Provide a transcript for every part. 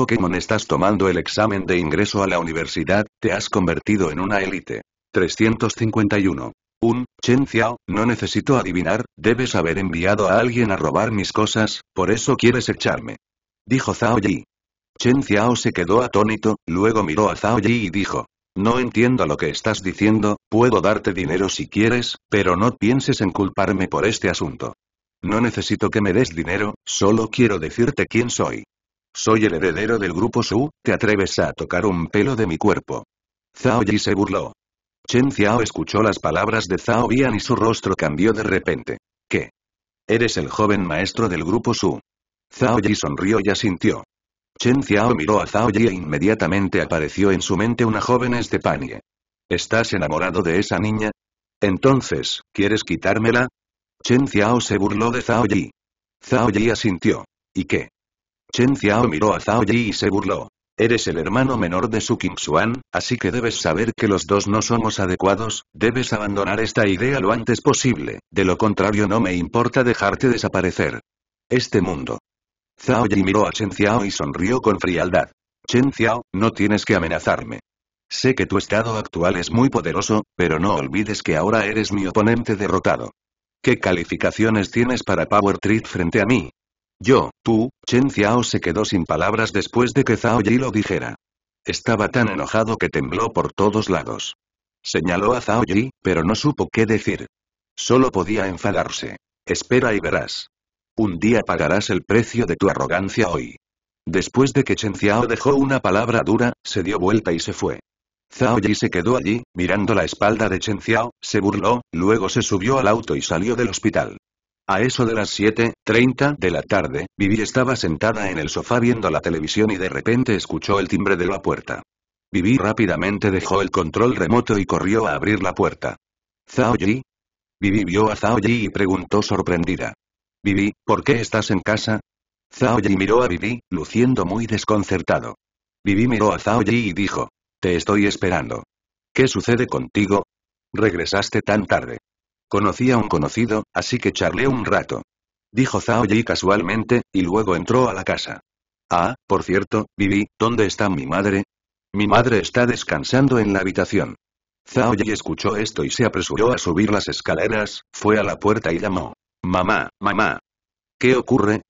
Pokémon estás tomando el examen de ingreso a la universidad, te has convertido en una élite. 351. Un, Chen Xiao, no necesito adivinar, debes haber enviado a alguien a robar mis cosas, por eso quieres echarme. Dijo Zhao Yi. Chen Xiao se quedó atónito, luego miró a Zhao Yi y dijo. No entiendo lo que estás diciendo, puedo darte dinero si quieres, pero no pienses en culparme por este asunto. No necesito que me des dinero, solo quiero decirte quién soy. Soy el heredero del grupo Su, ¿te atreves a tocar un pelo de mi cuerpo? Zhao Yi se burló. Chen Xiao escuchó las palabras de Zhao Bian y su rostro cambió de repente. ¿Qué? Eres el joven maestro del grupo Su. Zhao Yi sonrió y asintió. Chen Xiao miró a Zhao Yi e inmediatamente apareció en su mente una joven Estepanie. ¿Estás enamorado de esa niña? Entonces, ¿quieres quitármela? Chen Xiao se burló de Zhao Yi. Zhao Yi asintió. ¿Y qué? Chen Xiao miró a Zhao Yi y se burló. Eres el hermano menor de Su Xuan, así que debes saber que los dos no somos adecuados, debes abandonar esta idea lo antes posible, de lo contrario no me importa dejarte desaparecer. Este mundo. Zhao Yi miró a Chen Xiao y sonrió con frialdad. Chen Xiao, no tienes que amenazarme. Sé que tu estado actual es muy poderoso, pero no olvides que ahora eres mi oponente derrotado. ¿Qué calificaciones tienes para Power Treat frente a mí? Yo, tú, Chen Xiao se quedó sin palabras después de que Zhao Yi lo dijera. Estaba tan enojado que tembló por todos lados. Señaló a Zhao Yi, pero no supo qué decir. Solo podía enfadarse. Espera y verás. Un día pagarás el precio de tu arrogancia hoy. Después de que Chen Xiao dejó una palabra dura, se dio vuelta y se fue. Zhao Yi se quedó allí, mirando la espalda de Chen Xiao, se burló, luego se subió al auto y salió del hospital. A eso de las 7.30 de la tarde, Vivi estaba sentada en el sofá viendo la televisión y de repente escuchó el timbre de la puerta. Vivi rápidamente dejó el control remoto y corrió a abrir la puerta. ¿Zhao Yi? Vivi vio a Zhao Yi y preguntó sorprendida. Vivi, ¿por qué estás en casa? Zhao Yi miró a Vivi, luciendo muy desconcertado. Vivi miró a Zhao Yi y dijo, te estoy esperando. ¿Qué sucede contigo? Regresaste tan tarde. Conocí a un conocido, así que charlé un rato. Dijo Zhao Yi casualmente, y luego entró a la casa. Ah, por cierto, Vivi, ¿dónde está mi madre? Mi madre está descansando en la habitación. Zhao Yi escuchó esto y se apresuró a subir las escaleras, fue a la puerta y llamó. Mamá, mamá. ¿Qué ocurre?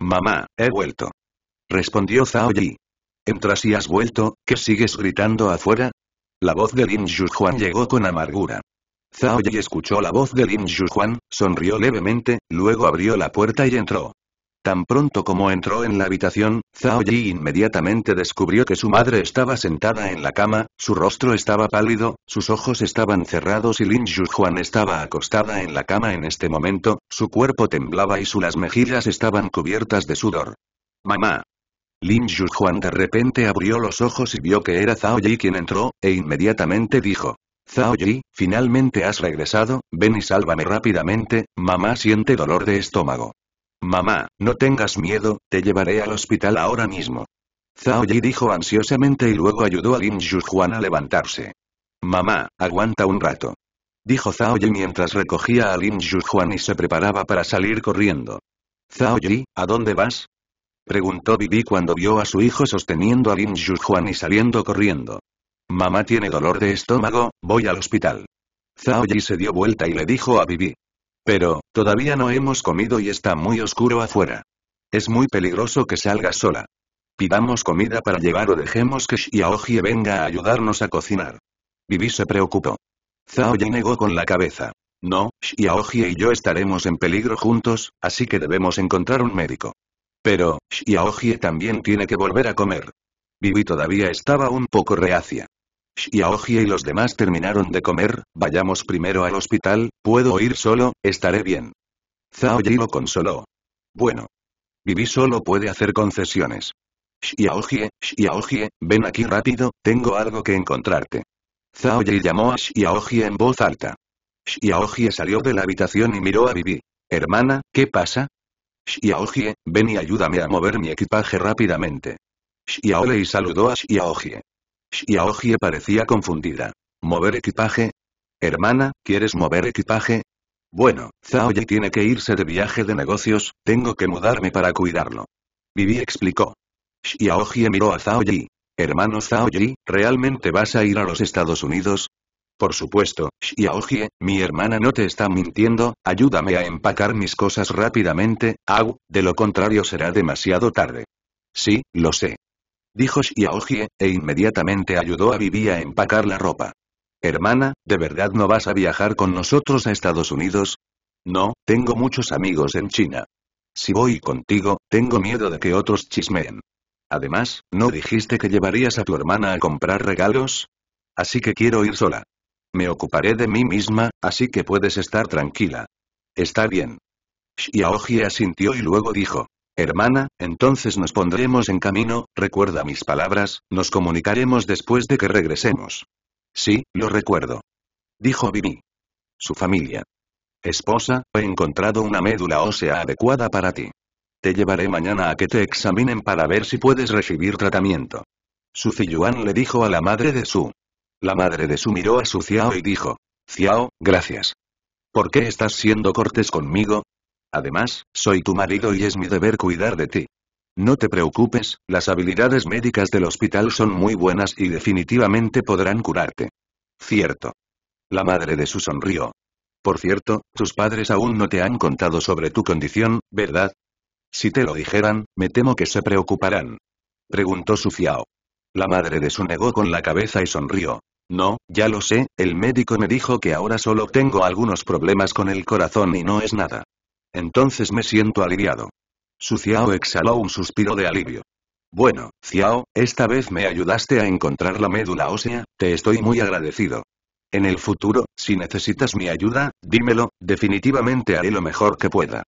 Mamá, he vuelto. Respondió Zhao Yi. Entras y has vuelto, ¿qué sigues gritando afuera? La voz de Lin Juan llegó con amargura. Zhao Yi escuchó la voz de Lin Juan, sonrió levemente, luego abrió la puerta y entró. Tan pronto como entró en la habitación, Zhao Yi inmediatamente descubrió que su madre estaba sentada en la cama, su rostro estaba pálido, sus ojos estaban cerrados y Lin Juan estaba acostada en la cama en este momento, su cuerpo temblaba y sus mejillas estaban cubiertas de sudor. Mamá. Lin Juan de repente abrió los ojos y vio que era Zhao Yi quien entró, e inmediatamente dijo. Zhao Yi, finalmente has regresado, ven y sálvame rápidamente, mamá siente dolor de estómago. Mamá, no tengas miedo, te llevaré al hospital ahora mismo. Zhao Yi dijo ansiosamente y luego ayudó a Lin Juan a levantarse. Mamá, aguanta un rato. Dijo Zhao Yi mientras recogía a Lin Juan y se preparaba para salir corriendo. Zhao Yi, ¿a dónde vas? Preguntó Bibi cuando vio a su hijo sosteniendo a Lin Juan y saliendo corriendo. Mamá tiene dolor de estómago, voy al hospital. Zhao Yi se dio vuelta y le dijo a Bibi. Pero, todavía no hemos comido y está muy oscuro afuera. Es muy peligroso que salga sola. Pidamos comida para llevar o dejemos que Xiaoji venga a ayudarnos a cocinar. Bibi se preocupó. Zhao negó con la cabeza. No, Xiaoji y yo estaremos en peligro juntos, así que debemos encontrar un médico. Pero, Xiaoji también tiene que volver a comer. Bibi todavía estaba un poco reacia. Xiaoji y los demás terminaron de comer, vayamos primero al hospital, puedo ir solo, estaré bien. Zhao lo consoló. Bueno. Vivi solo puede hacer concesiones. Xiaoji, Xiaoji, ven aquí rápido, tengo algo que encontrarte. Zhao llamó a Xiaoji en voz alta. Xiaoji salió de la habitación y miró a Vivi. Hermana, ¿qué pasa? Xiaoji, ven y ayúdame a mover mi equipaje rápidamente. y saludó a Xiaoji. Xiaoji parecía confundida. ¿Mover equipaje? Hermana, ¿quieres mover equipaje? Bueno, Zhao tiene que irse de viaje de negocios, tengo que mudarme para cuidarlo. Vivi explicó. Xiaoji miró a Zhao Hermano Zhao ¿realmente vas a ir a los Estados Unidos? Por supuesto, Xiaoji, mi hermana no te está mintiendo, ayúdame a empacar mis cosas rápidamente, Au, de lo contrario será demasiado tarde. Sí, lo sé dijo Xiaojie, e inmediatamente ayudó a Vivi a empacar la ropa. Hermana, ¿de verdad no vas a viajar con nosotros a Estados Unidos? No, tengo muchos amigos en China. Si voy contigo, tengo miedo de que otros chismeen. Además, ¿no dijiste que llevarías a tu hermana a comprar regalos? Así que quiero ir sola. Me ocuparé de mí misma, así que puedes estar tranquila. Está bien. Xiaoji asintió y luego dijo, Hermana, entonces nos pondremos en camino, recuerda mis palabras, nos comunicaremos después de que regresemos. Sí, lo recuerdo. Dijo Vivi. Su familia. Esposa, he encontrado una médula ósea adecuada para ti. Te llevaré mañana a que te examinen para ver si puedes recibir tratamiento. Su Yuan le dijo a la madre de Su. La madre de Su miró a Su Ciao y dijo. Ciao, gracias. ¿Por qué estás siendo cortes conmigo? Además, soy tu marido y es mi deber cuidar de ti. No te preocupes, las habilidades médicas del hospital son muy buenas y definitivamente podrán curarte. Cierto. La madre de su sonrió. Por cierto, tus padres aún no te han contado sobre tu condición, ¿verdad? Si te lo dijeran, me temo que se preocuparán. Preguntó su fiao. La madre de su negó con la cabeza y sonrió. No, ya lo sé, el médico me dijo que ahora solo tengo algunos problemas con el corazón y no es nada. Entonces me siento aliviado. Su Ciao exhaló un suspiro de alivio. Bueno, Ciao, esta vez me ayudaste a encontrar la médula ósea, te estoy muy agradecido. En el futuro, si necesitas mi ayuda, dímelo, definitivamente haré lo mejor que pueda.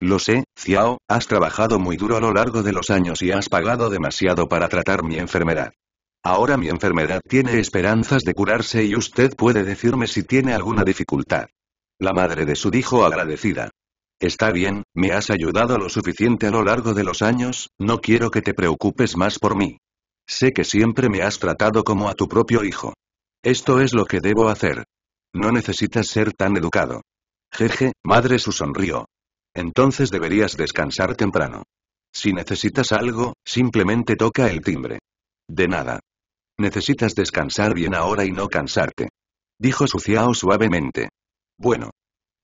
Lo sé, Ciao, has trabajado muy duro a lo largo de los años y has pagado demasiado para tratar mi enfermedad. Ahora mi enfermedad tiene esperanzas de curarse y usted puede decirme si tiene alguna dificultad. La madre de su hijo agradecida. Está bien, me has ayudado lo suficiente a lo largo de los años, no quiero que te preocupes más por mí. Sé que siempre me has tratado como a tu propio hijo. Esto es lo que debo hacer. No necesitas ser tan educado. Jeje, madre su sonrió. Entonces deberías descansar temprano. Si necesitas algo, simplemente toca el timbre. De nada. Necesitas descansar bien ahora y no cansarte. Dijo Suciao suavemente. Bueno.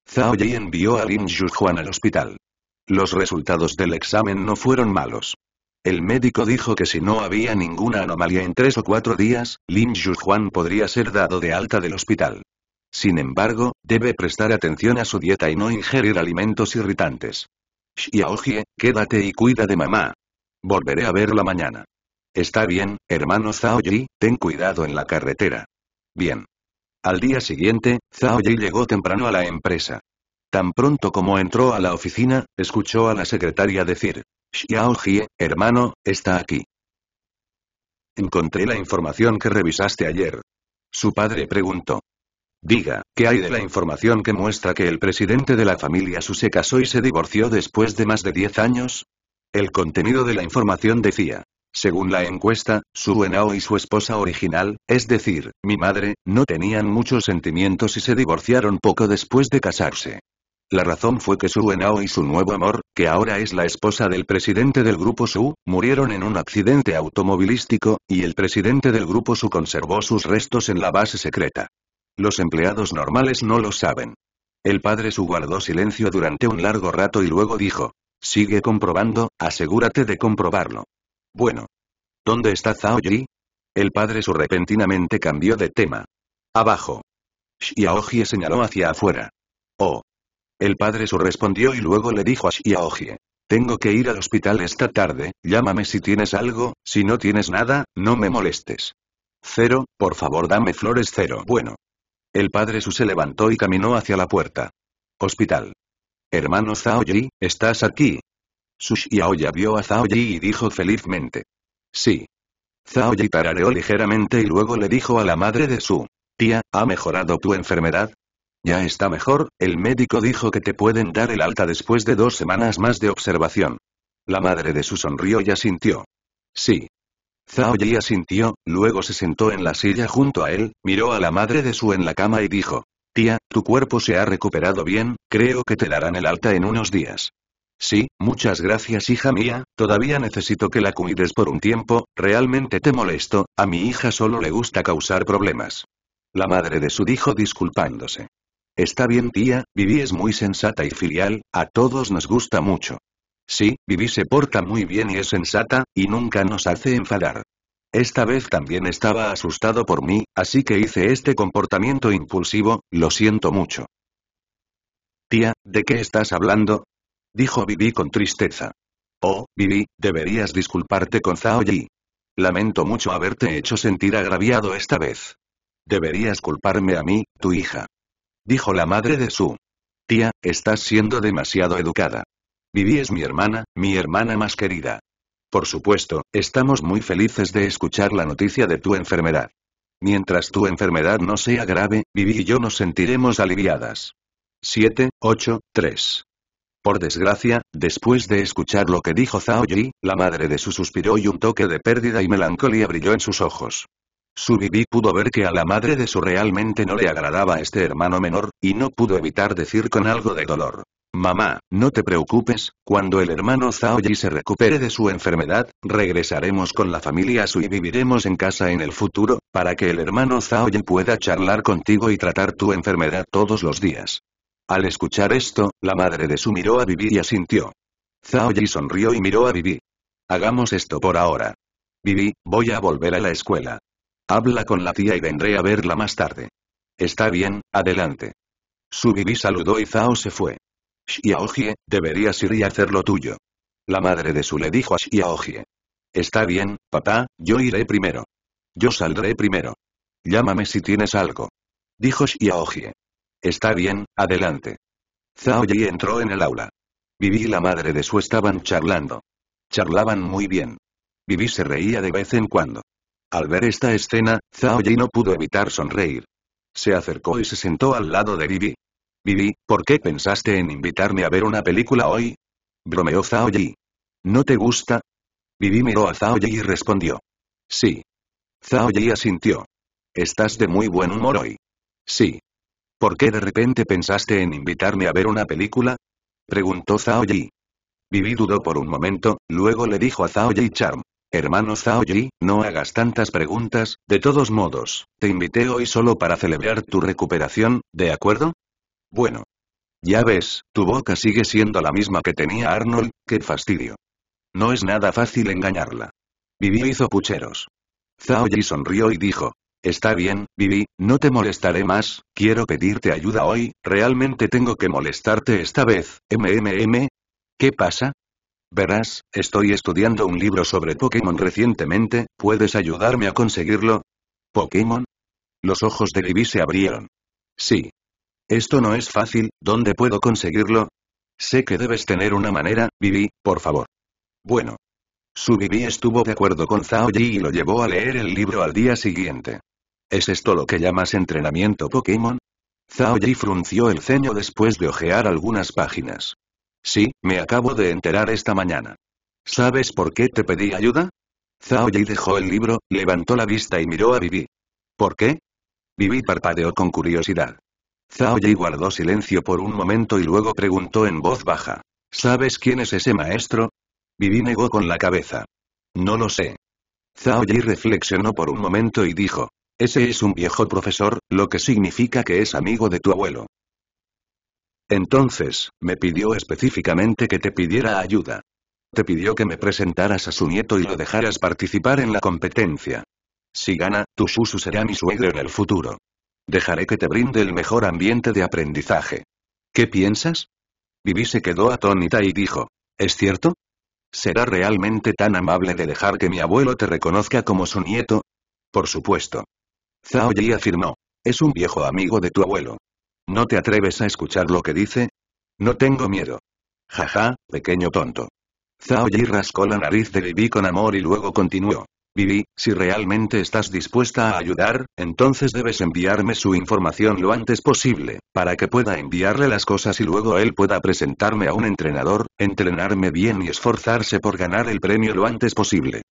Zhao envió a Lin Juan al hospital. Los resultados del examen no fueron malos. El médico dijo que si no había ninguna anomalía en tres o cuatro días, Lin Juan podría ser dado de alta del hospital. Sin embargo, debe prestar atención a su dieta y no ingerir alimentos irritantes. Xiaojie, quédate y cuida de mamá. Volveré a verla mañana. Está bien, hermano Zhao Yi, ten cuidado en la carretera. Bien. Al día siguiente, Zhao Yi llegó temprano a la empresa. Tan pronto como entró a la oficina, escuchó a la secretaria decir, Xiao Jie, hermano, está aquí. Encontré la información que revisaste ayer. Su padre preguntó. Diga, ¿qué hay de la información que muestra que el presidente de la familia Su se casó y se divorció después de más de 10 años? El contenido de la información decía, según la encuesta, Su Enao y su esposa original, es decir, mi madre, no tenían muchos sentimientos y se divorciaron poco después de casarse. La razón fue que Su Enao y su nuevo amor, que ahora es la esposa del presidente del grupo Su, murieron en un accidente automovilístico, y el presidente del grupo Su conservó sus restos en la base secreta. Los empleados normales no lo saben. El padre Su guardó silencio durante un largo rato y luego dijo, sigue comprobando, asegúrate de comprobarlo. Bueno. ¿Dónde está Zhao Yi? El padre Su repentinamente cambió de tema. Abajo. Xiaoji señaló hacia afuera. Oh. El padre Su respondió y luego le dijo a Xiaoji. Tengo que ir al hospital esta tarde, llámame si tienes algo, si no tienes nada, no me molestes. Cero, por favor dame flores cero. Bueno. El padre Su se levantó y caminó hacia la puerta. Hospital. Hermano Zhao Yi, ¿estás aquí? Sushi Aoya vio a Zhao y dijo felizmente. Sí. Zhao Yi tarareó ligeramente y luego le dijo a la madre de su tía, ¿ha mejorado tu enfermedad? Ya está mejor, el médico dijo que te pueden dar el alta después de dos semanas más de observación. La madre de su sonrió y asintió. Sí. Zhao Yi asintió, luego se sentó en la silla junto a él, miró a la madre de su en la cama y dijo. Tía, tu cuerpo se ha recuperado bien, creo que te darán el alta en unos días. Sí, muchas gracias hija mía, todavía necesito que la cuides por un tiempo, realmente te molesto, a mi hija solo le gusta causar problemas. La madre de su hijo disculpándose. Está bien tía, Vivi es muy sensata y filial, a todos nos gusta mucho. Sí, Vivi se porta muy bien y es sensata, y nunca nos hace enfadar. Esta vez también estaba asustado por mí, así que hice este comportamiento impulsivo, lo siento mucho. Tía, ¿de qué estás hablando? Dijo Vivi con tristeza. Oh, Vivi, deberías disculparte con Zhao Yi. Lamento mucho haberte hecho sentir agraviado esta vez. Deberías culparme a mí, tu hija. Dijo la madre de Su. Tía, estás siendo demasiado educada. Vivi es mi hermana, mi hermana más querida. Por supuesto, estamos muy felices de escuchar la noticia de tu enfermedad. Mientras tu enfermedad no sea grave, Vivi y yo nos sentiremos aliviadas. 7, 8, 3. Por desgracia, después de escuchar lo que dijo Zhao Yi, la madre de su suspiró y un toque de pérdida y melancolía brilló en sus ojos. Su Bibi pudo ver que a la madre de su realmente no le agradaba este hermano menor, y no pudo evitar decir con algo de dolor. Mamá, no te preocupes, cuando el hermano Zhao Yi se recupere de su enfermedad, regresaremos con la familia Su y viviremos en casa en el futuro, para que el hermano Zhao Yi pueda charlar contigo y tratar tu enfermedad todos los días. Al escuchar esto, la madre de Su miró a Bibi y asintió. Zhao Yi sonrió y miró a Bibi. Hagamos esto por ahora. Bibi, voy a volver a la escuela. Habla con la tía y vendré a verla más tarde. Está bien, adelante. Su Vivi saludó y Zhao se fue. Xiaojie, deberías ir y hacer lo tuyo. La madre de Su le dijo a Xiaojie. Está bien, papá, yo iré primero. Yo saldré primero. Llámame si tienes algo. Dijo Xiaojie. Está bien, adelante. Zhao Yi entró en el aula. Vivi y la madre de Su estaban charlando. Charlaban muy bien. Vivi se reía de vez en cuando. Al ver esta escena, Zhao Yi no pudo evitar sonreír. Se acercó y se sentó al lado de Vivi. Vivi, ¿por qué pensaste en invitarme a ver una película hoy? Bromeó Zhao Yi. ¿No te gusta? Vivi miró a Zhao Yi y respondió. Sí. Zhao Yi asintió. Estás de muy buen humor hoy. Sí. ¿Por qué de repente pensaste en invitarme a ver una película? Preguntó Zhao Yi. Vivi dudó por un momento, luego le dijo a Zhao Yi Charm. Hermano Zhao Yi, no hagas tantas preguntas, de todos modos, te invité hoy solo para celebrar tu recuperación, ¿de acuerdo? Bueno. Ya ves, tu boca sigue siendo la misma que tenía Arnold, qué fastidio. No es nada fácil engañarla. Vivi hizo pucheros. Zhao Yi sonrió y dijo, Está bien, Vivi, no te molestaré más, quiero pedirte ayuda hoy, realmente tengo que molestarte esta vez, MMM. ¿Qué pasa? Verás, estoy estudiando un libro sobre Pokémon recientemente, ¿puedes ayudarme a conseguirlo? ¿Pokémon? Los ojos de Vivi se abrieron. Sí. Esto no es fácil, ¿dónde puedo conseguirlo? Sé que debes tener una manera, Vivi, por favor. Bueno. Su Bibi estuvo de acuerdo con Zhao y lo llevó a leer el libro al día siguiente. ¿Es esto lo que llamas entrenamiento Pokémon? Zhao Yi frunció el ceño después de ojear algunas páginas. Sí, me acabo de enterar esta mañana. ¿Sabes por qué te pedí ayuda? Zhao Yi dejó el libro, levantó la vista y miró a Vivi. ¿Por qué? Vivi parpadeó con curiosidad. Zhao Yi guardó silencio por un momento y luego preguntó en voz baja. ¿Sabes quién es ese maestro? Vivi negó con la cabeza. No lo sé. Zhao Yi reflexionó por un momento y dijo. Ese es un viejo profesor, lo que significa que es amigo de tu abuelo. Entonces, me pidió específicamente que te pidiera ayuda. Te pidió que me presentaras a su nieto y lo dejaras participar en la competencia. Si gana, tu Susu será mi suegro en el futuro. Dejaré que te brinde el mejor ambiente de aprendizaje. ¿Qué piensas? Vivi se quedó atónita y dijo, ¿es cierto? ¿Será realmente tan amable de dejar que mi abuelo te reconozca como su nieto? Por supuesto. Zhao Yi afirmó. Es un viejo amigo de tu abuelo. ¿No te atreves a escuchar lo que dice? No tengo miedo. Jaja, pequeño tonto. Zhao Yi rascó la nariz de Vivi con amor y luego continuó. Vivi, si realmente estás dispuesta a ayudar, entonces debes enviarme su información lo antes posible, para que pueda enviarle las cosas y luego él pueda presentarme a un entrenador, entrenarme bien y esforzarse por ganar el premio lo antes posible.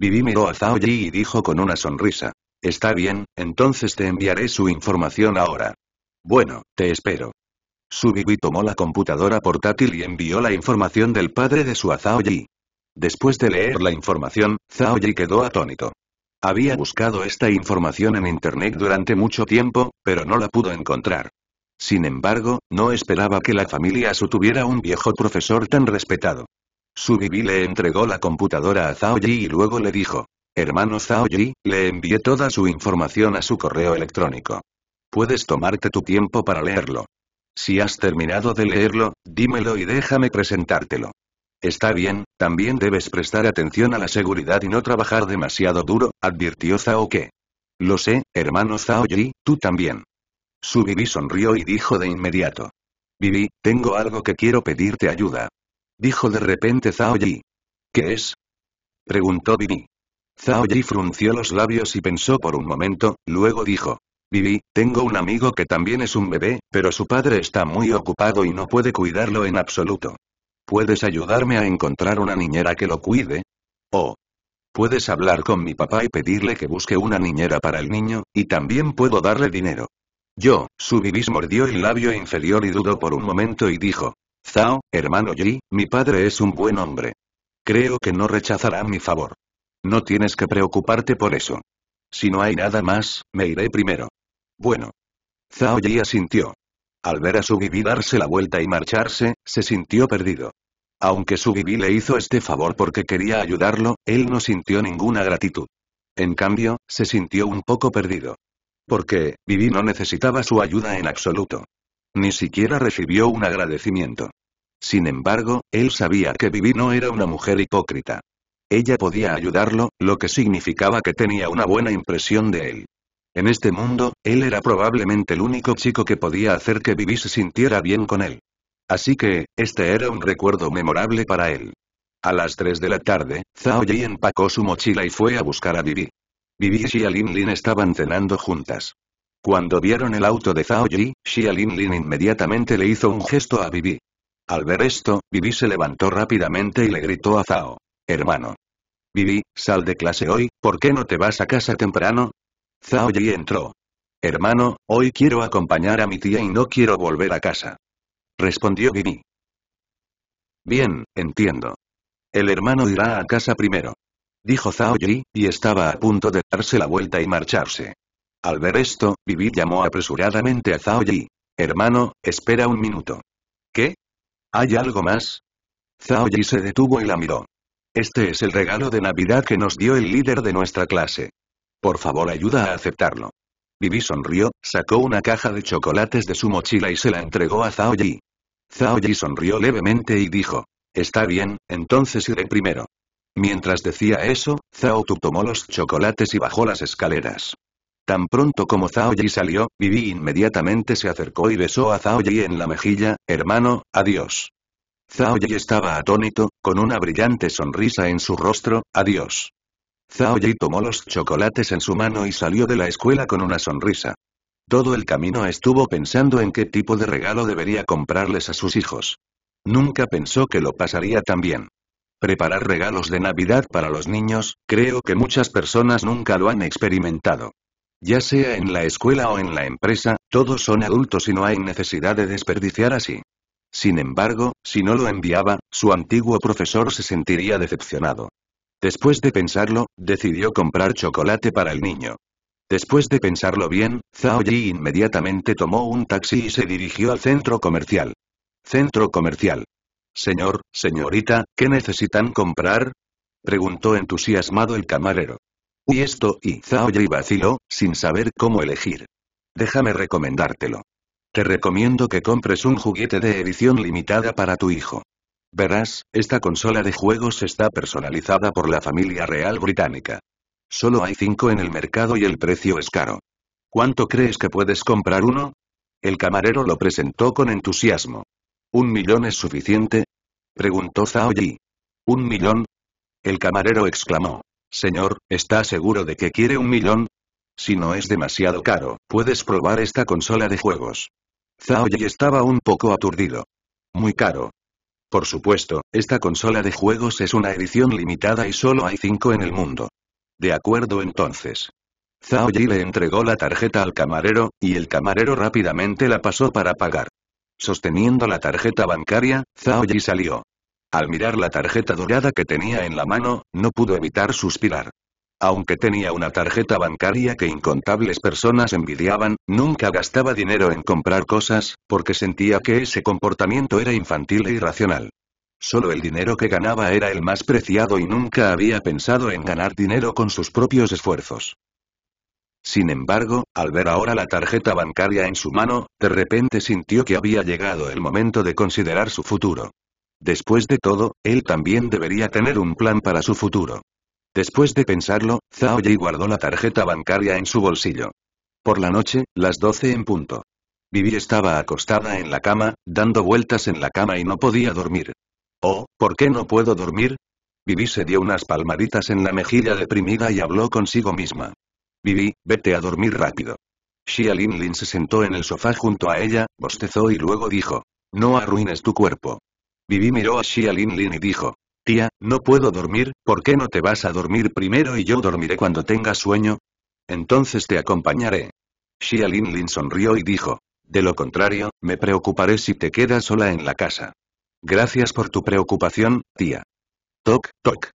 Vivi miró a Zhao Yi y dijo con una sonrisa. Está bien, entonces te enviaré su información ahora. Bueno, te espero. Subibi tomó la computadora portátil y envió la información del padre de su a Después de leer la información, Zhao Yi quedó atónito. Había buscado esta información en internet durante mucho tiempo, pero no la pudo encontrar. Sin embargo, no esperaba que la familia Su tuviera un viejo profesor tan respetado. Subibi le entregó la computadora a Zhao y luego le dijo, Hermano Zhao Yi, le envié toda su información a su correo electrónico. Puedes tomarte tu tiempo para leerlo. Si has terminado de leerlo, dímelo y déjame presentártelo. Está bien, también debes prestar atención a la seguridad y no trabajar demasiado duro, advirtió Zhao Ke. Lo sé, hermano Zhao Yi, tú también. Su Bibi sonrió y dijo de inmediato. Bibi, tengo algo que quiero pedirte ayuda. Dijo de repente Zhao Yi. ¿Qué es? Preguntó Bibi. Zhao Ji frunció los labios y pensó por un momento, luego dijo. Vivi, tengo un amigo que también es un bebé, pero su padre está muy ocupado y no puede cuidarlo en absoluto. ¿Puedes ayudarme a encontrar una niñera que lo cuide? o Puedes hablar con mi papá y pedirle que busque una niñera para el niño, y también puedo darle dinero. Yo, su bibi mordió el labio inferior y dudó por un momento y dijo. Zhao, hermano Ji, mi padre es un buen hombre. Creo que no rechazará mi favor. No tienes que preocuparte por eso. Si no hay nada más, me iré primero. Bueno. Zhao Yi asintió. Al ver a su Bibi darse la vuelta y marcharse, se sintió perdido. Aunque su Bibi le hizo este favor porque quería ayudarlo, él no sintió ninguna gratitud. En cambio, se sintió un poco perdido. Porque, Bibi no necesitaba su ayuda en absoluto. Ni siquiera recibió un agradecimiento. Sin embargo, él sabía que Bibi no era una mujer hipócrita. Ella podía ayudarlo, lo que significaba que tenía una buena impresión de él. En este mundo, él era probablemente el único chico que podía hacer que Vivi se sintiera bien con él. Así que, este era un recuerdo memorable para él. A las 3 de la tarde, Zhao Yi empacó su mochila y fue a buscar a Vivi. Vivi y Xia Lin Lin estaban cenando juntas. Cuando vieron el auto de Zhao Yi, Xia Lin Lin inmediatamente le hizo un gesto a Vivi. Al ver esto, Vivi se levantó rápidamente y le gritó a Zhao. Hermano. Vivi, sal de clase hoy, ¿por qué no te vas a casa temprano? Zhao Yi entró. Hermano, hoy quiero acompañar a mi tía y no quiero volver a casa. Respondió Vivi. Bien, entiendo. El hermano irá a casa primero. Dijo Zhao Yi, y estaba a punto de darse la vuelta y marcharse. Al ver esto, Vivi llamó apresuradamente a Zhao Yi. Hermano, espera un minuto. ¿Qué? ¿Hay algo más? Zhao Yi se detuvo y la miró. Este es el regalo de Navidad que nos dio el líder de nuestra clase. Por favor ayuda a aceptarlo. Vivi sonrió, sacó una caja de chocolates de su mochila y se la entregó a Zhao Yi. Zhao Yi sonrió levemente y dijo, Está bien, entonces iré primero. Mientras decía eso, Zhao Tu tomó los chocolates y bajó las escaleras. Tan pronto como Zhao Yi salió, Vivi inmediatamente se acercó y besó a Zhao Yi en la mejilla, hermano, adiós. Zhao Yi estaba atónito, con una brillante sonrisa en su rostro, adiós. Zhao Yi tomó los chocolates en su mano y salió de la escuela con una sonrisa. Todo el camino estuvo pensando en qué tipo de regalo debería comprarles a sus hijos. Nunca pensó que lo pasaría tan bien. Preparar regalos de Navidad para los niños, creo que muchas personas nunca lo han experimentado. Ya sea en la escuela o en la empresa, todos son adultos y no hay necesidad de desperdiciar así. Sin embargo, si no lo enviaba, su antiguo profesor se sentiría decepcionado. Después de pensarlo, decidió comprar chocolate para el niño. Después de pensarlo bien, Zhao Yi inmediatamente tomó un taxi y se dirigió al centro comercial. Centro comercial. Señor, señorita, ¿qué necesitan comprar? Preguntó entusiasmado el camarero. Y esto, y Zhao Yi vaciló, sin saber cómo elegir. Déjame recomendártelo. Te recomiendo que compres un juguete de edición limitada para tu hijo. Verás, esta consola de juegos está personalizada por la familia real británica. Solo hay cinco en el mercado y el precio es caro. ¿Cuánto crees que puedes comprar uno? El camarero lo presentó con entusiasmo. ¿Un millón es suficiente? preguntó Zhao Yi. ¿Un millón? El camarero exclamó. Señor, ¿está seguro de que quiere un millón? Si no es demasiado caro, puedes probar esta consola de juegos. Zhao estaba un poco aturdido. Muy caro. Por supuesto, esta consola de juegos es una edición limitada y solo hay cinco en el mundo. De acuerdo entonces. Zhao le entregó la tarjeta al camarero, y el camarero rápidamente la pasó para pagar. Sosteniendo la tarjeta bancaria, Zhao salió. Al mirar la tarjeta dorada que tenía en la mano, no pudo evitar suspirar. Aunque tenía una tarjeta bancaria que incontables personas envidiaban, nunca gastaba dinero en comprar cosas, porque sentía que ese comportamiento era infantil e irracional. Solo el dinero que ganaba era el más preciado y nunca había pensado en ganar dinero con sus propios esfuerzos. Sin embargo, al ver ahora la tarjeta bancaria en su mano, de repente sintió que había llegado el momento de considerar su futuro. Después de todo, él también debería tener un plan para su futuro. Después de pensarlo, Zhao Yi guardó la tarjeta bancaria en su bolsillo. Por la noche, las 12 en punto. Vivi estaba acostada en la cama, dando vueltas en la cama y no podía dormir. Oh, ¿por qué no puedo dormir? Vivi se dio unas palmaditas en la mejilla deprimida y habló consigo misma. Vivi, vete a dormir rápido. Xia Lin Lin se sentó en el sofá junto a ella, bostezó y luego dijo. No arruines tu cuerpo. Vivi miró a Xia Lin Lin y dijo. Tía, no puedo dormir, ¿por qué no te vas a dormir primero y yo dormiré cuando tenga sueño? Entonces te acompañaré. Xia Lin Lin sonrió y dijo. De lo contrario, me preocuparé si te quedas sola en la casa. Gracias por tu preocupación, tía. Toc, toc.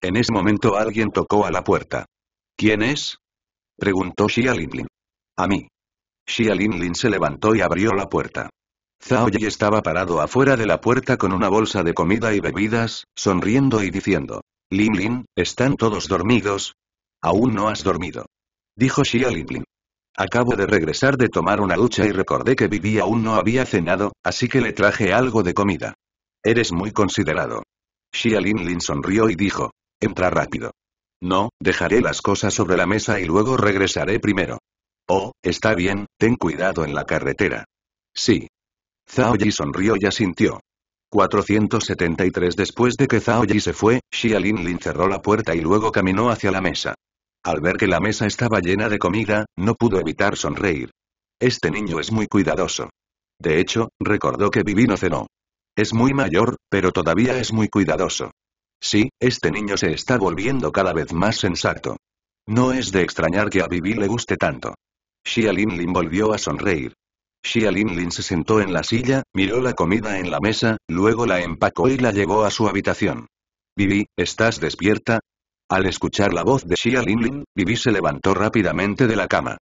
En ese momento alguien tocó a la puerta. ¿Quién es? preguntó Xia Linlin. A mí. Xia Linlin se levantó y abrió la puerta. Zhao Yi estaba parado afuera de la puerta con una bolsa de comida y bebidas, sonriendo y diciendo. Lin Lin, ¿están todos dormidos? Aún no has dormido. Dijo Xia Lin Lin. Acabo de regresar de tomar una ducha y recordé que Vivi aún no había cenado, así que le traje algo de comida. Eres muy considerado. Xia Lin Lin sonrió y dijo. Entra rápido. No, dejaré las cosas sobre la mesa y luego regresaré primero. Oh, está bien, ten cuidado en la carretera. Sí, Zhao Yi sonrió y asintió. 473 Después de que Zhao Yi se fue, Xia Lin Lin cerró la puerta y luego caminó hacia la mesa. Al ver que la mesa estaba llena de comida, no pudo evitar sonreír. Este niño es muy cuidadoso. De hecho, recordó que no cenó. Es muy mayor, pero todavía es muy cuidadoso. Sí, este niño se está volviendo cada vez más sensato. No es de extrañar que a Vivi le guste tanto. Xia Lin Lin volvió a sonreír. Xia Linlin se sentó en la silla, miró la comida en la mesa, luego la empacó y la llevó a su habitación. Vivi, ¿estás despierta? Al escuchar la voz de Xia Linlin, Vivi se levantó rápidamente de la cama.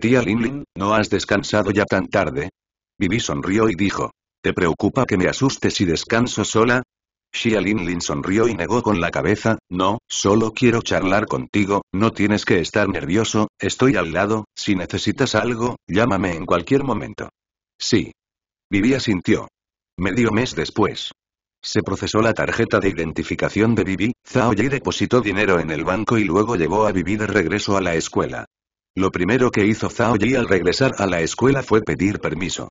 Tía Linlin, ¿no has descansado ya tan tarde? Vivi sonrió y dijo. ¿Te preocupa que me asustes si descanso sola? Xia Lin Lin sonrió y negó con la cabeza, no, solo quiero charlar contigo, no tienes que estar nervioso, estoy al lado, si necesitas algo, llámame en cualquier momento. Sí. Vivi asintió. Medio mes después. Se procesó la tarjeta de identificación de Vivi, Zhao Yi depositó dinero en el banco y luego llevó a Vivi de regreso a la escuela. Lo primero que hizo Zhao Yi al regresar a la escuela fue pedir permiso.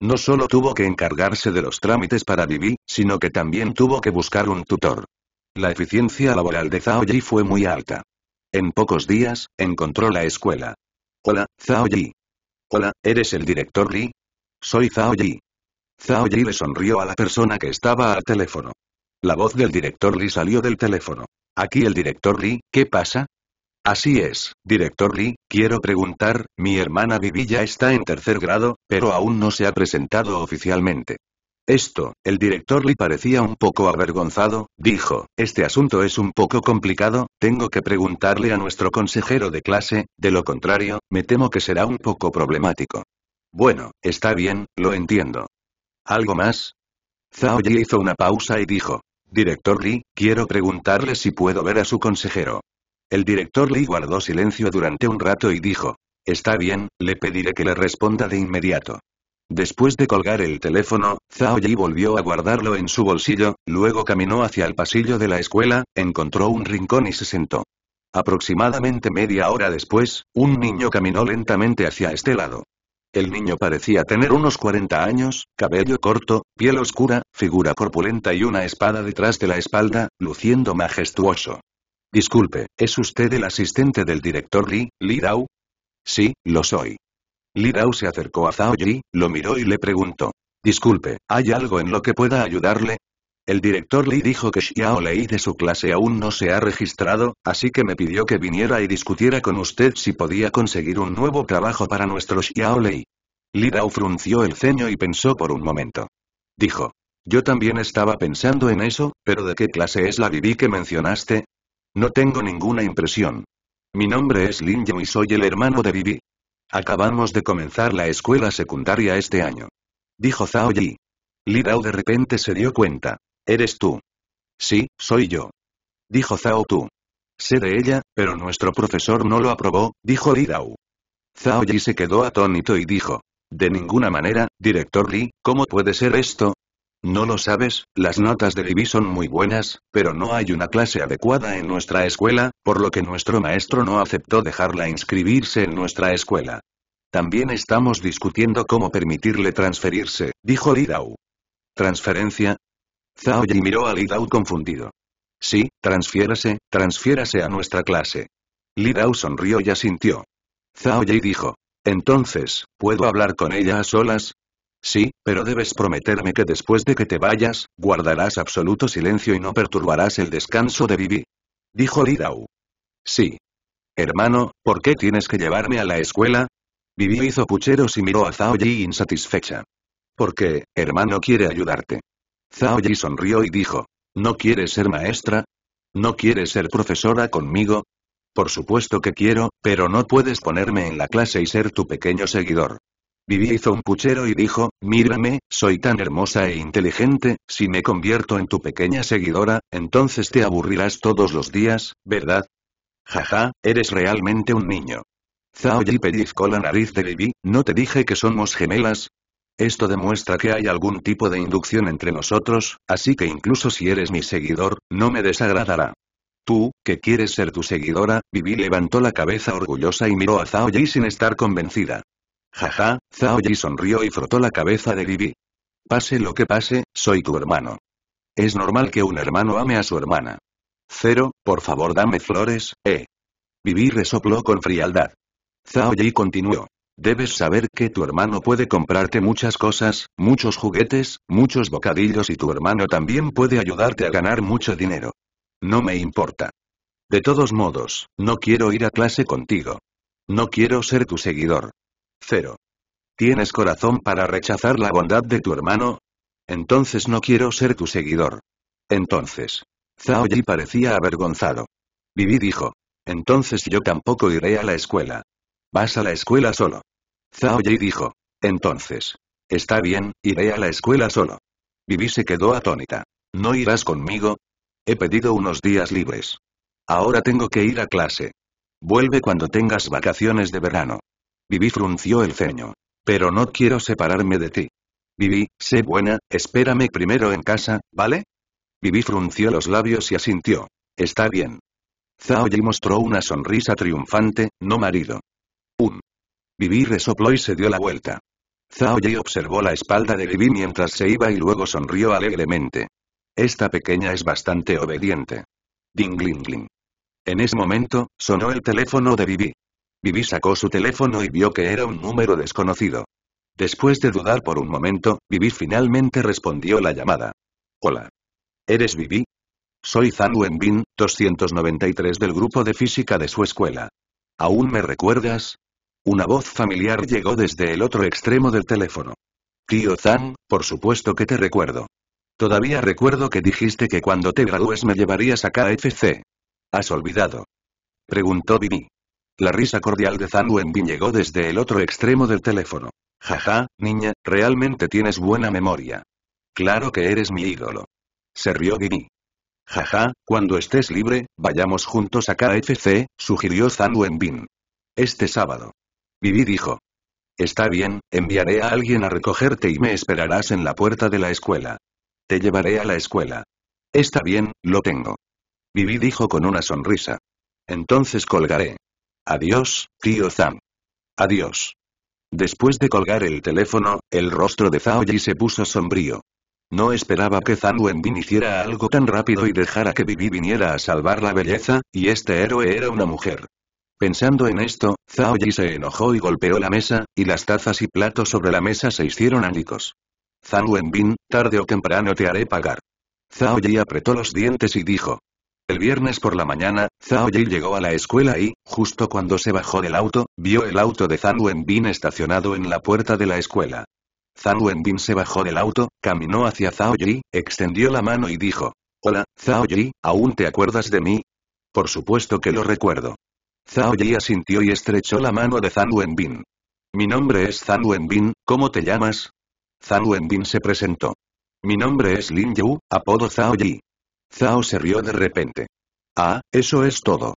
No solo tuvo que encargarse de los trámites para vivir, sino que también tuvo que buscar un tutor. La eficiencia laboral de Zhao Yi fue muy alta. En pocos días, encontró la escuela. Hola, Zhao Yi. Hola, ¿eres el director Li? Soy Zhao Yi. Zhao Yi le sonrió a la persona que estaba al teléfono. La voz del director Li salió del teléfono. Aquí el director Li, ¿qué pasa? Así es, director Lee, quiero preguntar, mi hermana Vivi ya está en tercer grado, pero aún no se ha presentado oficialmente. Esto, el director Lee parecía un poco avergonzado, dijo, este asunto es un poco complicado, tengo que preguntarle a nuestro consejero de clase, de lo contrario, me temo que será un poco problemático. Bueno, está bien, lo entiendo. ¿Algo más? Zhao Yi hizo una pausa y dijo, director Lee, quiero preguntarle si puedo ver a su consejero. El director Lee guardó silencio durante un rato y dijo, Está bien, le pediré que le responda de inmediato. Después de colgar el teléfono, Zhao Yi volvió a guardarlo en su bolsillo, luego caminó hacia el pasillo de la escuela, encontró un rincón y se sentó. Aproximadamente media hora después, un niño caminó lentamente hacia este lado. El niño parecía tener unos 40 años, cabello corto, piel oscura, figura corpulenta y una espada detrás de la espalda, luciendo majestuoso. Disculpe, ¿es usted el asistente del director Li, Li Dao? Sí, lo soy. Li Dao se acercó a Zhao Yi, lo miró y le preguntó. Disculpe, ¿hay algo en lo que pueda ayudarle? El director Li dijo que Xiao Lei de su clase aún no se ha registrado, así que me pidió que viniera y discutiera con usted si podía conseguir un nuevo trabajo para nuestro Xiao Lei. Li Dao frunció el ceño y pensó por un momento. Dijo. Yo también estaba pensando en eso, pero ¿de qué clase es la Vivi que mencionaste? No tengo ninguna impresión. Mi nombre es Lin Yu y soy el hermano de Bibi. Acabamos de comenzar la escuela secundaria este año. Dijo Zhao Yi. Li Dao de repente se dio cuenta. ¿Eres tú? Sí, soy yo. Dijo Zhao Tu. Sé de ella, pero nuestro profesor no lo aprobó, dijo Li Dao. Zhao Yi se quedó atónito y dijo. De ninguna manera, director Li, ¿cómo puede ser esto? No lo sabes, las notas de Libby son muy buenas, pero no hay una clase adecuada en nuestra escuela, por lo que nuestro maestro no aceptó dejarla inscribirse en nuestra escuela. También estamos discutiendo cómo permitirle transferirse, dijo Lidau. ¿Transferencia? Zhao Yi miró a Lidau confundido. Sí, transfiérase, transfiérase a nuestra clase. Lidau sonrió y asintió. Zhao Yi dijo. Entonces, ¿puedo hablar con ella a solas? Sí, pero debes prometerme que después de que te vayas, guardarás absoluto silencio y no perturbarás el descanso de Vivi. Dijo Lidau. Sí. Hermano, ¿por qué tienes que llevarme a la escuela? Vivi hizo pucheros y miró a Zhao Yi insatisfecha. Porque, hermano quiere ayudarte. Zhao Yi sonrió y dijo. ¿No quieres ser maestra? ¿No quieres ser profesora conmigo? Por supuesto que quiero, pero no puedes ponerme en la clase y ser tu pequeño seguidor. Vivi hizo un puchero y dijo, mírame, soy tan hermosa e inteligente, si me convierto en tu pequeña seguidora, entonces te aburrirás todos los días, ¿verdad? Jaja, eres realmente un niño. Zhao pellizcó la nariz de Vivi, ¿no te dije que somos gemelas? Esto demuestra que hay algún tipo de inducción entre nosotros, así que incluso si eres mi seguidor, no me desagradará. Tú, que quieres ser tu seguidora, Vivi levantó la cabeza orgullosa y miró a Zhao sin estar convencida. Jaja, Zhao Yi sonrió y frotó la cabeza de Bibi. Pase lo que pase, soy tu hermano. Es normal que un hermano ame a su hermana. Cero, por favor dame flores, eh. Bibi resopló con frialdad. Zhao Yi continuó. Debes saber que tu hermano puede comprarte muchas cosas, muchos juguetes, muchos bocadillos y tu hermano también puede ayudarte a ganar mucho dinero. No me importa. De todos modos, no quiero ir a clase contigo. No quiero ser tu seguidor. Cero. ¿Tienes corazón para rechazar la bondad de tu hermano? Entonces no quiero ser tu seguidor. Entonces. Zhao Yi parecía avergonzado. Vivi dijo. Entonces yo tampoco iré a la escuela. Vas a la escuela solo. Zhao Yi dijo. Entonces. Está bien, iré a la escuela solo. Vivi se quedó atónita. ¿No irás conmigo? He pedido unos días libres. Ahora tengo que ir a clase. Vuelve cuando tengas vacaciones de verano. Vivi frunció el ceño. Pero no quiero separarme de ti. Vivi, sé buena, espérame primero en casa, ¿vale? Vivi frunció los labios y asintió. Está bien. Zhao Yi mostró una sonrisa triunfante, no marido. Un. Vivi resopló y se dio la vuelta. Zhao Yi observó la espalda de Vivi mientras se iba y luego sonrió alegremente. Esta pequeña es bastante obediente. Ding ling En ese momento, sonó el teléfono de Vivi. Vivi sacó su teléfono y vio que era un número desconocido. Después de dudar por un momento, Vivi finalmente respondió la llamada. Hola. ¿Eres Vivi? Soy Zhang Wenbin, 293 del grupo de física de su escuela. ¿Aún me recuerdas? Una voz familiar llegó desde el otro extremo del teléfono. Tío Zhang, por supuesto que te recuerdo. Todavía recuerdo que dijiste que cuando te gradúes me llevarías a KFC. ¿Has olvidado? Preguntó Vivi. La risa cordial de Zhang Wenbin llegó desde el otro extremo del teléfono. Jaja, niña, realmente tienes buena memoria. Claro que eres mi ídolo. Se rió Jaja, cuando estés libre, vayamos juntos a KFC, sugirió Zhang Wenbin. Este sábado. Vivi dijo. Está bien, enviaré a alguien a recogerte y me esperarás en la puerta de la escuela. Te llevaré a la escuela. Está bien, lo tengo. Vivi dijo con una sonrisa. Entonces colgaré. Adiós, tío Zhang. Adiós. Después de colgar el teléfono, el rostro de Zhao Yi se puso sombrío. No esperaba que Zhang Wenbin hiciera algo tan rápido y dejara que Bibi viniera a salvar la belleza, y este héroe era una mujer. Pensando en esto, Zhao Yi se enojó y golpeó la mesa, y las tazas y platos sobre la mesa se hicieron ánicos. Zhang Wenbin, tarde o temprano te haré pagar. Zhao Yi apretó los dientes y dijo, el viernes por la mañana, Zhao Yi llegó a la escuela y, justo cuando se bajó del auto, vio el auto de Zhang Wenbin estacionado en la puerta de la escuela. Zhang Wenbin se bajó del auto, caminó hacia Zhao Yi, extendió la mano y dijo, Hola, Zhao Yi, ¿aún te acuerdas de mí? Por supuesto que lo recuerdo. Zhao Yi asintió y estrechó la mano de Zhang Wenbin. Mi nombre es Zhang Wenbin, ¿cómo te llamas? Zhang Wenbin se presentó. Mi nombre es Lin Yu, apodo Zhao Yi. Zhao se rió de repente. Ah, eso es todo.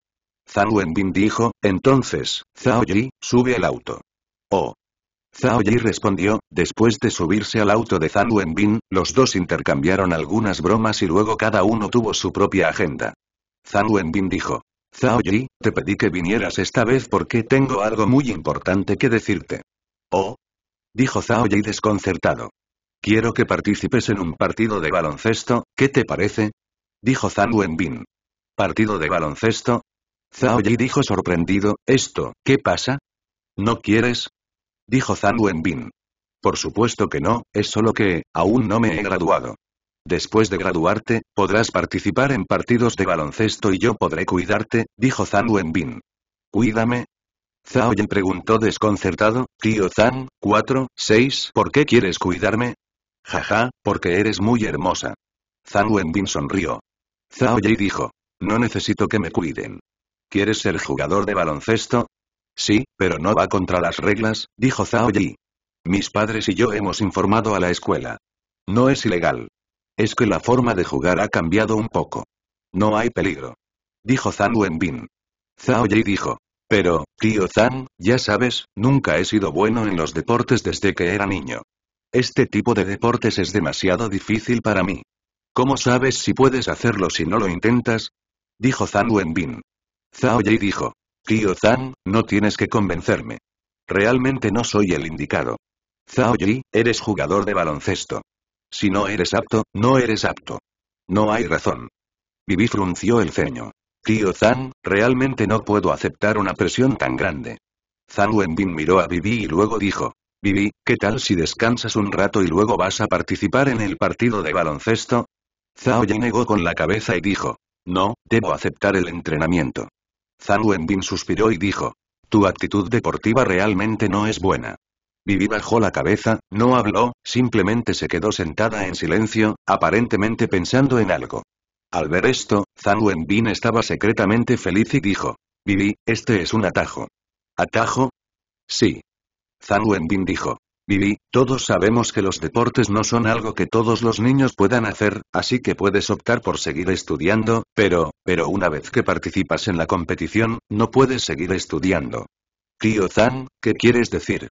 Zhang Wenbin dijo, entonces, Zhao Yi, sube al auto. Oh. Zhao Yi respondió, después de subirse al auto de Zhang Wenbin, los dos intercambiaron algunas bromas y luego cada uno tuvo su propia agenda. Zhang Wenbin dijo. Zhao Yi, te pedí que vinieras esta vez porque tengo algo muy importante que decirte. Oh. Dijo Zhao Yi desconcertado. Quiero que participes en un partido de baloncesto, ¿qué te parece? dijo Zhang Wenbin. ¿Partido de baloncesto? Zhao Yi dijo sorprendido, ¿esto, qué pasa? ¿No quieres? Dijo Zhang Wenbin. Por supuesto que no, es solo que, aún no me he graduado. Después de graduarte, podrás participar en partidos de baloncesto y yo podré cuidarte, dijo Zhang Wenbin. ¿Cuídame? Zhao Yi preguntó desconcertado, tío Zhang, 4, 6, ¿por qué quieres cuidarme? Jaja, porque eres muy hermosa. Zhang Wenbin sonrió. Zhao Yi dijo. No necesito que me cuiden. ¿Quieres ser jugador de baloncesto? Sí, pero no va contra las reglas, dijo Zhao Yi. Mis padres y yo hemos informado a la escuela. No es ilegal. Es que la forma de jugar ha cambiado un poco. No hay peligro. Dijo Zhang Wenbin. Zhao Yi dijo. Pero, tío Zhang, ya sabes, nunca he sido bueno en los deportes desde que era niño. Este tipo de deportes es demasiado difícil para mí. ¿Cómo sabes si puedes hacerlo si no lo intentas? Dijo Zhang Wenbin. Zhao Yi dijo. Tío Zhang, no tienes que convencerme. Realmente no soy el indicado. Zhao Yi, eres jugador de baloncesto. Si no eres apto, no eres apto. No hay razón. Vivi frunció el ceño. Tío Zhang, realmente no puedo aceptar una presión tan grande. Zhang Wenbin miró a Vivi y luego dijo. Vivi, ¿qué tal si descansas un rato y luego vas a participar en el partido de baloncesto? Zhao ya negó con la cabeza y dijo. No, debo aceptar el entrenamiento. Zhang Wenbin suspiró y dijo. Tu actitud deportiva realmente no es buena. Vivi bajó la cabeza, no habló, simplemente se quedó sentada en silencio, aparentemente pensando en algo. Al ver esto, Zhang Wenbin estaba secretamente feliz y dijo. Vivi, este es un atajo. ¿Atajo? Sí. Zhang Wenbin dijo. Vivi, todos sabemos que los deportes no son algo que todos los niños puedan hacer, así que puedes optar por seguir estudiando, pero, pero una vez que participas en la competición, no puedes seguir estudiando. Tío Zan, ¿qué quieres decir?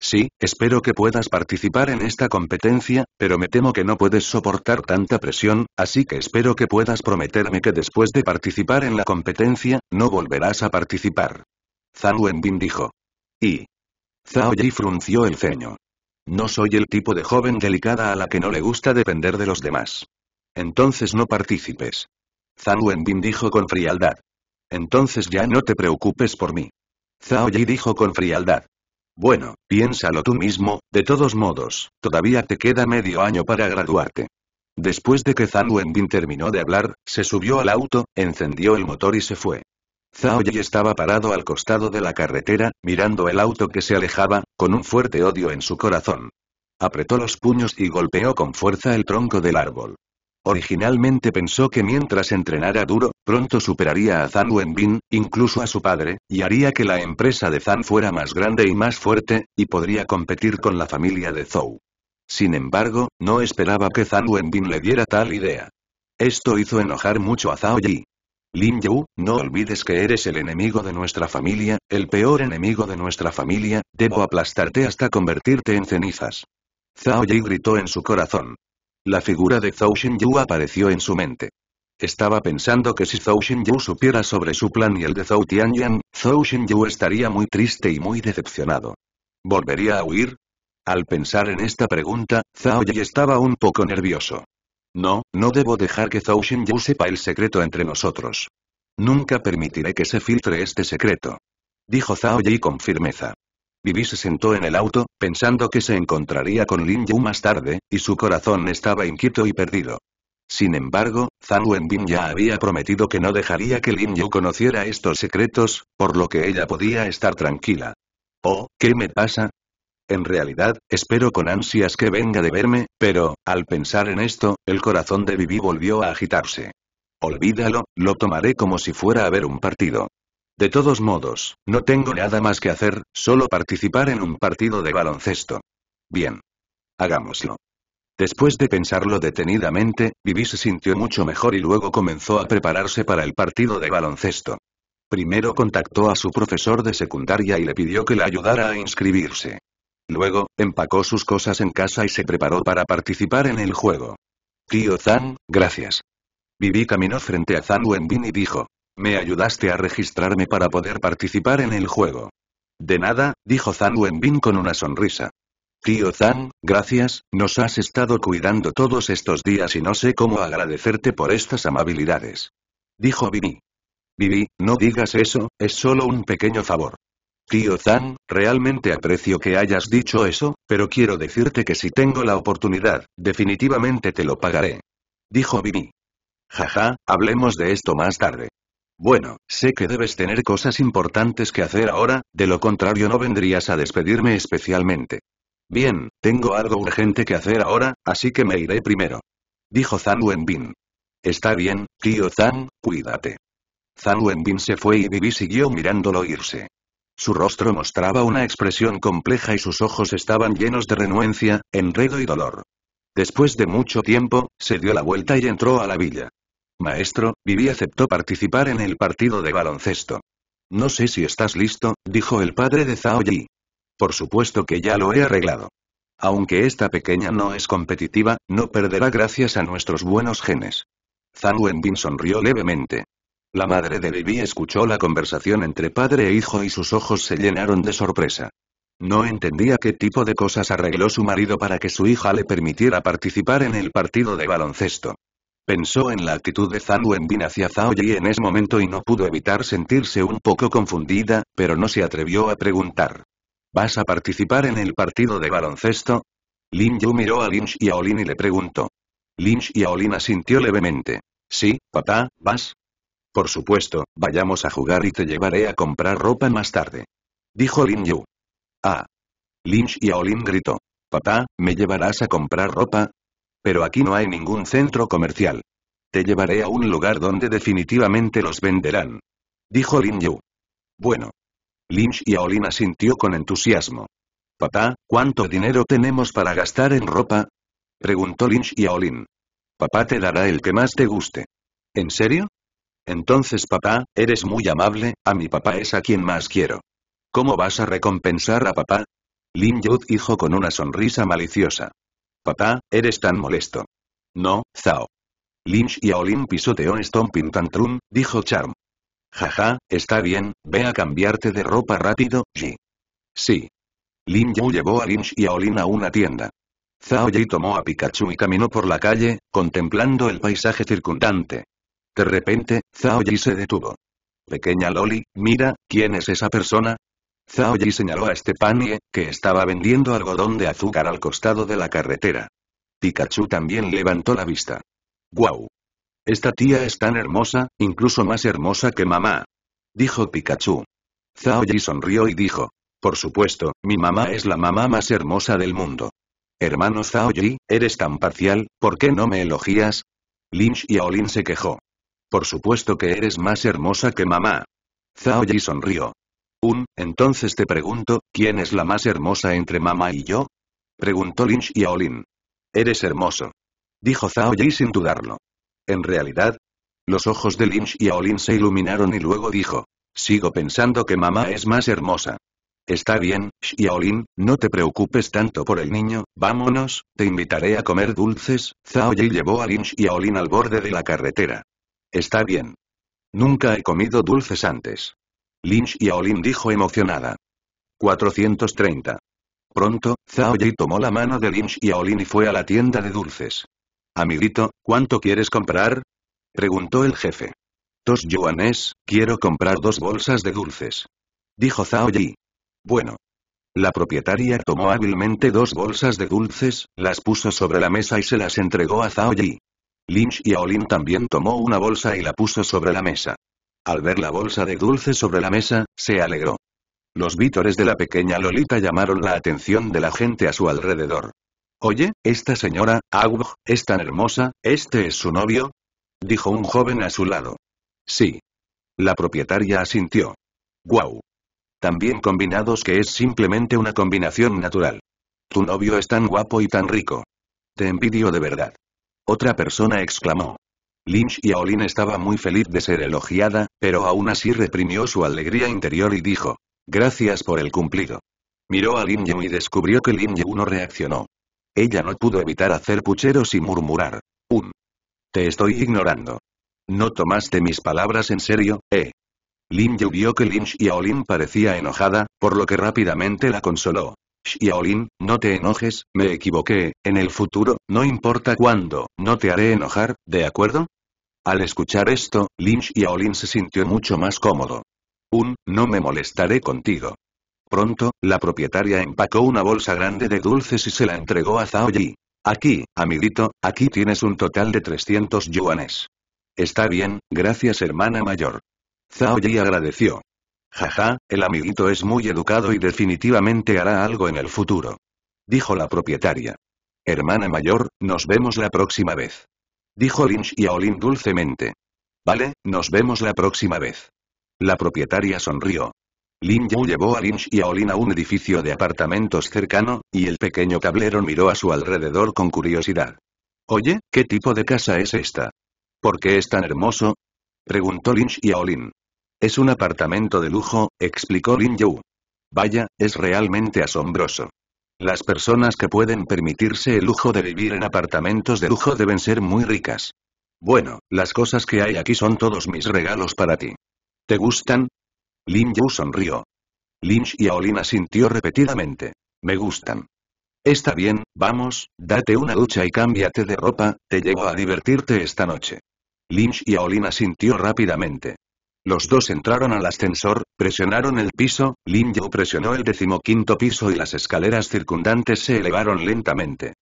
Sí, espero que puedas participar en esta competencia, pero me temo que no puedes soportar tanta presión, así que espero que puedas prometerme que después de participar en la competencia, no volverás a participar. Zhang Wenbin dijo. Y, Zhao Yi frunció el ceño. No soy el tipo de joven delicada a la que no le gusta depender de los demás. Entonces no participes. Zhang Wenbin dijo con frialdad. Entonces ya no te preocupes por mí. Zhao Yi dijo con frialdad. Bueno, piénsalo tú mismo, de todos modos, todavía te queda medio año para graduarte. Después de que Zhang Wenbin terminó de hablar, se subió al auto, encendió el motor y se fue. Zhao Yi estaba parado al costado de la carretera, mirando el auto que se alejaba, con un fuerte odio en su corazón. Apretó los puños y golpeó con fuerza el tronco del árbol. Originalmente pensó que mientras entrenara duro, pronto superaría a Zhang Wenbin, incluso a su padre, y haría que la empresa de Zhang fuera más grande y más fuerte, y podría competir con la familia de Zhou. Sin embargo, no esperaba que Zhang Wenbin le diera tal idea. Esto hizo enojar mucho a Zhao Yi. Lin Yu, no olvides que eres el enemigo de nuestra familia, el peor enemigo de nuestra familia, debo aplastarte hasta convertirte en cenizas. Zhao Yi gritó en su corazón. La figura de Zhao Xin Yu apareció en su mente. Estaba pensando que si Zhou Yu supiera sobre su plan y el de Zhou Tianyan, Zhou Yu estaría muy triste y muy decepcionado. ¿Volvería a huir? Al pensar en esta pregunta, Zhao Yi estaba un poco nervioso. No, no debo dejar que Zhao Yu sepa el secreto entre nosotros. Nunca permitiré que se filtre este secreto. Dijo Zhao Yi con firmeza. Vivi se sentó en el auto, pensando que se encontraría con Lin Yu más tarde, y su corazón estaba inquieto y perdido. Sin embargo, Zhang Wenbin ya había prometido que no dejaría que Lin Yu conociera estos secretos, por lo que ella podía estar tranquila. Oh, ¿qué me pasa? En realidad, espero con ansias que venga de verme, pero, al pensar en esto, el corazón de Vivi volvió a agitarse. Olvídalo, lo tomaré como si fuera a ver un partido. De todos modos, no tengo nada más que hacer, solo participar en un partido de baloncesto. Bien. Hagámoslo. Después de pensarlo detenidamente, Vivi se sintió mucho mejor y luego comenzó a prepararse para el partido de baloncesto. Primero contactó a su profesor de secundaria y le pidió que le ayudara a inscribirse. Luego, empacó sus cosas en casa y se preparó para participar en el juego. Tío Zhang, gracias. Vivi caminó frente a Zhang Wenbin y dijo. Me ayudaste a registrarme para poder participar en el juego. De nada, dijo Zhang Wenbin con una sonrisa. Tío Zhang, gracias, nos has estado cuidando todos estos días y no sé cómo agradecerte por estas amabilidades. Dijo Vivi. Vivi, no digas eso, es solo un pequeño favor. Tío Zan, realmente aprecio que hayas dicho eso, pero quiero decirte que si tengo la oportunidad, definitivamente te lo pagaré. Dijo Bibi. Jaja, hablemos de esto más tarde. Bueno, sé que debes tener cosas importantes que hacer ahora, de lo contrario no vendrías a despedirme especialmente. Bien, tengo algo urgente que hacer ahora, así que me iré primero. Dijo Zhang Wenbin. Está bien, tío Zan, cuídate. Zhang Wenbin se fue y Bibi siguió mirándolo irse. Su rostro mostraba una expresión compleja y sus ojos estaban llenos de renuencia, enredo y dolor. Después de mucho tiempo, se dio la vuelta y entró a la villa. Maestro, Vivi aceptó participar en el partido de baloncesto. No sé si estás listo, dijo el padre de Zhao Yi. Por supuesto que ya lo he arreglado. Aunque esta pequeña no es competitiva, no perderá gracias a nuestros buenos genes. Zhang Wenbin sonrió levemente. La madre de Bibi escuchó la conversación entre padre e hijo y sus ojos se llenaron de sorpresa. No entendía qué tipo de cosas arregló su marido para que su hija le permitiera participar en el partido de baloncesto. Pensó en la actitud de Zhang Wenbin hacia Zhao Yi en ese momento y no pudo evitar sentirse un poco confundida, pero no se atrevió a preguntar. ¿Vas a participar en el partido de baloncesto? Lin Yu miró a Lin Xiaolin y le preguntó. Lin Xiaolin asintió levemente. Sí, papá, vas. Por supuesto, vayamos a jugar y te llevaré a comprar ropa más tarde. Dijo Lin Yu. Ah. Lynch y Aolin gritó. Papá, ¿me llevarás a comprar ropa? Pero aquí no hay ningún centro comercial. Te llevaré a un lugar donde definitivamente los venderán. Dijo Lin Yu. Bueno. Lynch y Aolin asintió con entusiasmo. Papá, ¿cuánto dinero tenemos para gastar en ropa? Preguntó Lynch y Olin. Papá te dará el que más te guste. ¿En serio? Entonces papá, eres muy amable, a mi papá es a quien más quiero. ¿Cómo vas a recompensar a papá? Lin Yu dijo con una sonrisa maliciosa. Papá, eres tan molesto. No, Zhao». Lin y Aolin pisoteó Stomping Tantrum, dijo Charm. Jaja, está bien, ve a cambiarte de ropa rápido, Ji. Sí. Lin Yu llevó a Lin y Aolin a una tienda. Zhao Ji tomó a Pikachu y caminó por la calle, contemplando el paisaje circundante. De repente, Zhao se detuvo. Pequeña Loli, mira, ¿quién es esa persona? Zhao señaló a Stepanie, que estaba vendiendo algodón de azúcar al costado de la carretera. Pikachu también levantó la vista. ¡Guau! Esta tía es tan hermosa, incluso más hermosa que mamá. Dijo Pikachu. Zhao sonrió y dijo. Por supuesto, mi mamá es la mamá más hermosa del mundo. Hermano Zhao eres tan parcial, ¿por qué no me elogías? Lynch y Aolin se quejó. Por supuesto que eres más hermosa que mamá. Zhao Yi sonrió. Un, entonces te pregunto, ¿quién es la más hermosa entre mamá y yo? Preguntó y Aolin. Eres hermoso. Dijo Zhao Yi sin dudarlo. En realidad, los ojos de y Aolin se iluminaron y luego dijo. Sigo pensando que mamá es más hermosa. Está bien, Xiaolin, no te preocupes tanto por el niño, vámonos, te invitaré a comer dulces. Zhao Yi llevó a Lin Aolin al borde de la carretera. Está bien. Nunca he comido dulces antes. Lynch y Aolin dijo emocionada. 430. Pronto, Zhao Yi tomó la mano de Lynch y Aolin y fue a la tienda de dulces. Amiguito, ¿cuánto quieres comprar? Preguntó el jefe. Dos yuanes, quiero comprar dos bolsas de dulces. Dijo Zhao Yi. Bueno. La propietaria tomó hábilmente dos bolsas de dulces, las puso sobre la mesa y se las entregó a Zhao Yi. Lynch y Aolin también tomó una bolsa y la puso sobre la mesa. Al ver la bolsa de dulce sobre la mesa, se alegró. Los vítores de la pequeña Lolita llamaron la atención de la gente a su alrededor. Oye, esta señora, Aug, es tan hermosa, ¿este es su novio? Dijo un joven a su lado. Sí. La propietaria asintió. ¡Guau! También combinados que es simplemente una combinación natural. Tu novio es tan guapo y tan rico. Te envidio de verdad. Otra persona exclamó. Lynch y Aolin estaba muy feliz de ser elogiada, pero aún así reprimió su alegría interior y dijo. Gracias por el cumplido. Miró a Lin Yu y descubrió que Lin Yu no reaccionó. Ella no pudo evitar hacer pucheros y murmurar. Un. Te estoy ignorando. No tomaste mis palabras en serio, eh. Lin Yu vio que Lynch y Aolin parecía enojada, por lo que rápidamente la consoló. Xiaolin, no te enojes, me equivoqué, en el futuro, no importa cuándo, no te haré enojar, ¿de acuerdo? Al escuchar esto, Lin Xiaolin se sintió mucho más cómodo. Un, no me molestaré contigo. Pronto, la propietaria empacó una bolsa grande de dulces y se la entregó a Zhao Yi. Aquí, amiguito, aquí tienes un total de 300 yuanes. Está bien, gracias hermana mayor. Zhao Yi agradeció. Jaja, el amiguito es muy educado y definitivamente hará algo en el futuro. Dijo la propietaria. Hermana mayor, nos vemos la próxima vez. Dijo Lynch y Aolin dulcemente. Vale, nos vemos la próxima vez. La propietaria sonrió. Lin Yu llevó a Lynch y a a un edificio de apartamentos cercano, y el pequeño tablero miró a su alrededor con curiosidad. Oye, ¿qué tipo de casa es esta? ¿Por qué es tan hermoso? Preguntó Lynch y Aolin. Es un apartamento de lujo, explicó Lin Yu. Vaya, es realmente asombroso. Las personas que pueden permitirse el lujo de vivir en apartamentos de lujo deben ser muy ricas. Bueno, las cosas que hay aquí son todos mis regalos para ti. ¿Te gustan? Lin Yu sonrió. Lynch y Aolina asintió repetidamente. Me gustan. Está bien, vamos, date una ducha y cámbiate de ropa, te llevo a divertirte esta noche. Lynch y Aolina sintió rápidamente. Los dos entraron al ascensor, presionaron el piso, Lin Yu presionó el decimoquinto piso y las escaleras circundantes se elevaron lentamente.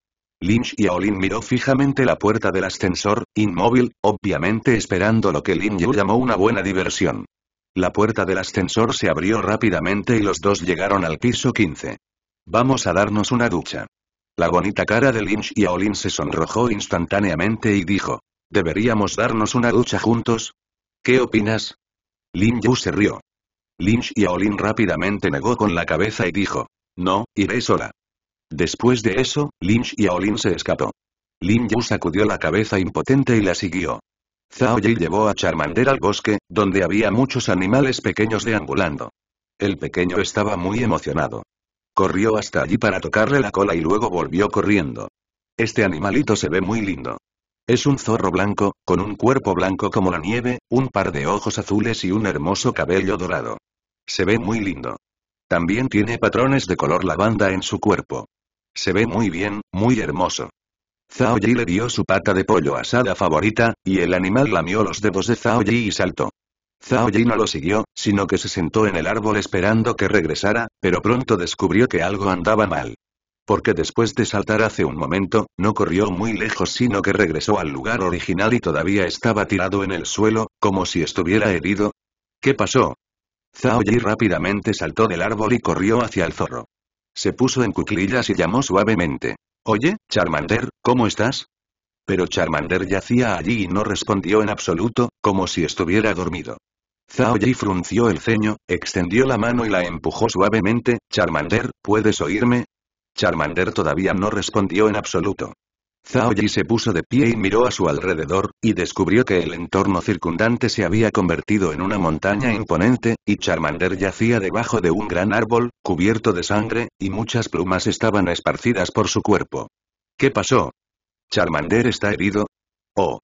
Lynch y Aolin miró fijamente la puerta del ascensor, inmóvil, obviamente esperando lo que Lin Yu llamó una buena diversión. La puerta del ascensor se abrió rápidamente y los dos llegaron al piso 15. Vamos a darnos una ducha. La bonita cara de Lynch y Aolin se sonrojó instantáneamente y dijo. ¿Deberíamos darnos una ducha juntos? ¿Qué opinas? Lin Yu se rió. Lin y rápidamente negó con la cabeza y dijo. No, iré sola. Después de eso, Lin y Aolin se escapó. Lin Yu sacudió la cabeza impotente y la siguió. Zhao Yi llevó a Charmander al bosque, donde había muchos animales pequeños deambulando. El pequeño estaba muy emocionado. Corrió hasta allí para tocarle la cola y luego volvió corriendo. Este animalito se ve muy lindo. Es un zorro blanco, con un cuerpo blanco como la nieve, un par de ojos azules y un hermoso cabello dorado. Se ve muy lindo. También tiene patrones de color lavanda en su cuerpo. Se ve muy bien, muy hermoso. Zhao Yi le dio su pata de pollo asada favorita, y el animal lamió los dedos de Zhao Yi y saltó. Zhao Yi no lo siguió, sino que se sentó en el árbol esperando que regresara, pero pronto descubrió que algo andaba mal. Porque después de saltar hace un momento, no corrió muy lejos sino que regresó al lugar original y todavía estaba tirado en el suelo, como si estuviera herido. ¿Qué pasó? Zhao Yi rápidamente saltó del árbol y corrió hacia el zorro. Se puso en cuclillas y llamó suavemente. Oye, Charmander, ¿cómo estás? Pero Charmander yacía allí y no respondió en absoluto, como si estuviera dormido. Zhao Yi frunció el ceño, extendió la mano y la empujó suavemente, Charmander, ¿puedes oírme? Charmander todavía no respondió en absoluto. Zhao Yi se puso de pie y miró a su alrededor, y descubrió que el entorno circundante se había convertido en una montaña imponente, y Charmander yacía debajo de un gran árbol, cubierto de sangre, y muchas plumas estaban esparcidas por su cuerpo. ¿Qué pasó? ¿Charmander está herido? Oh.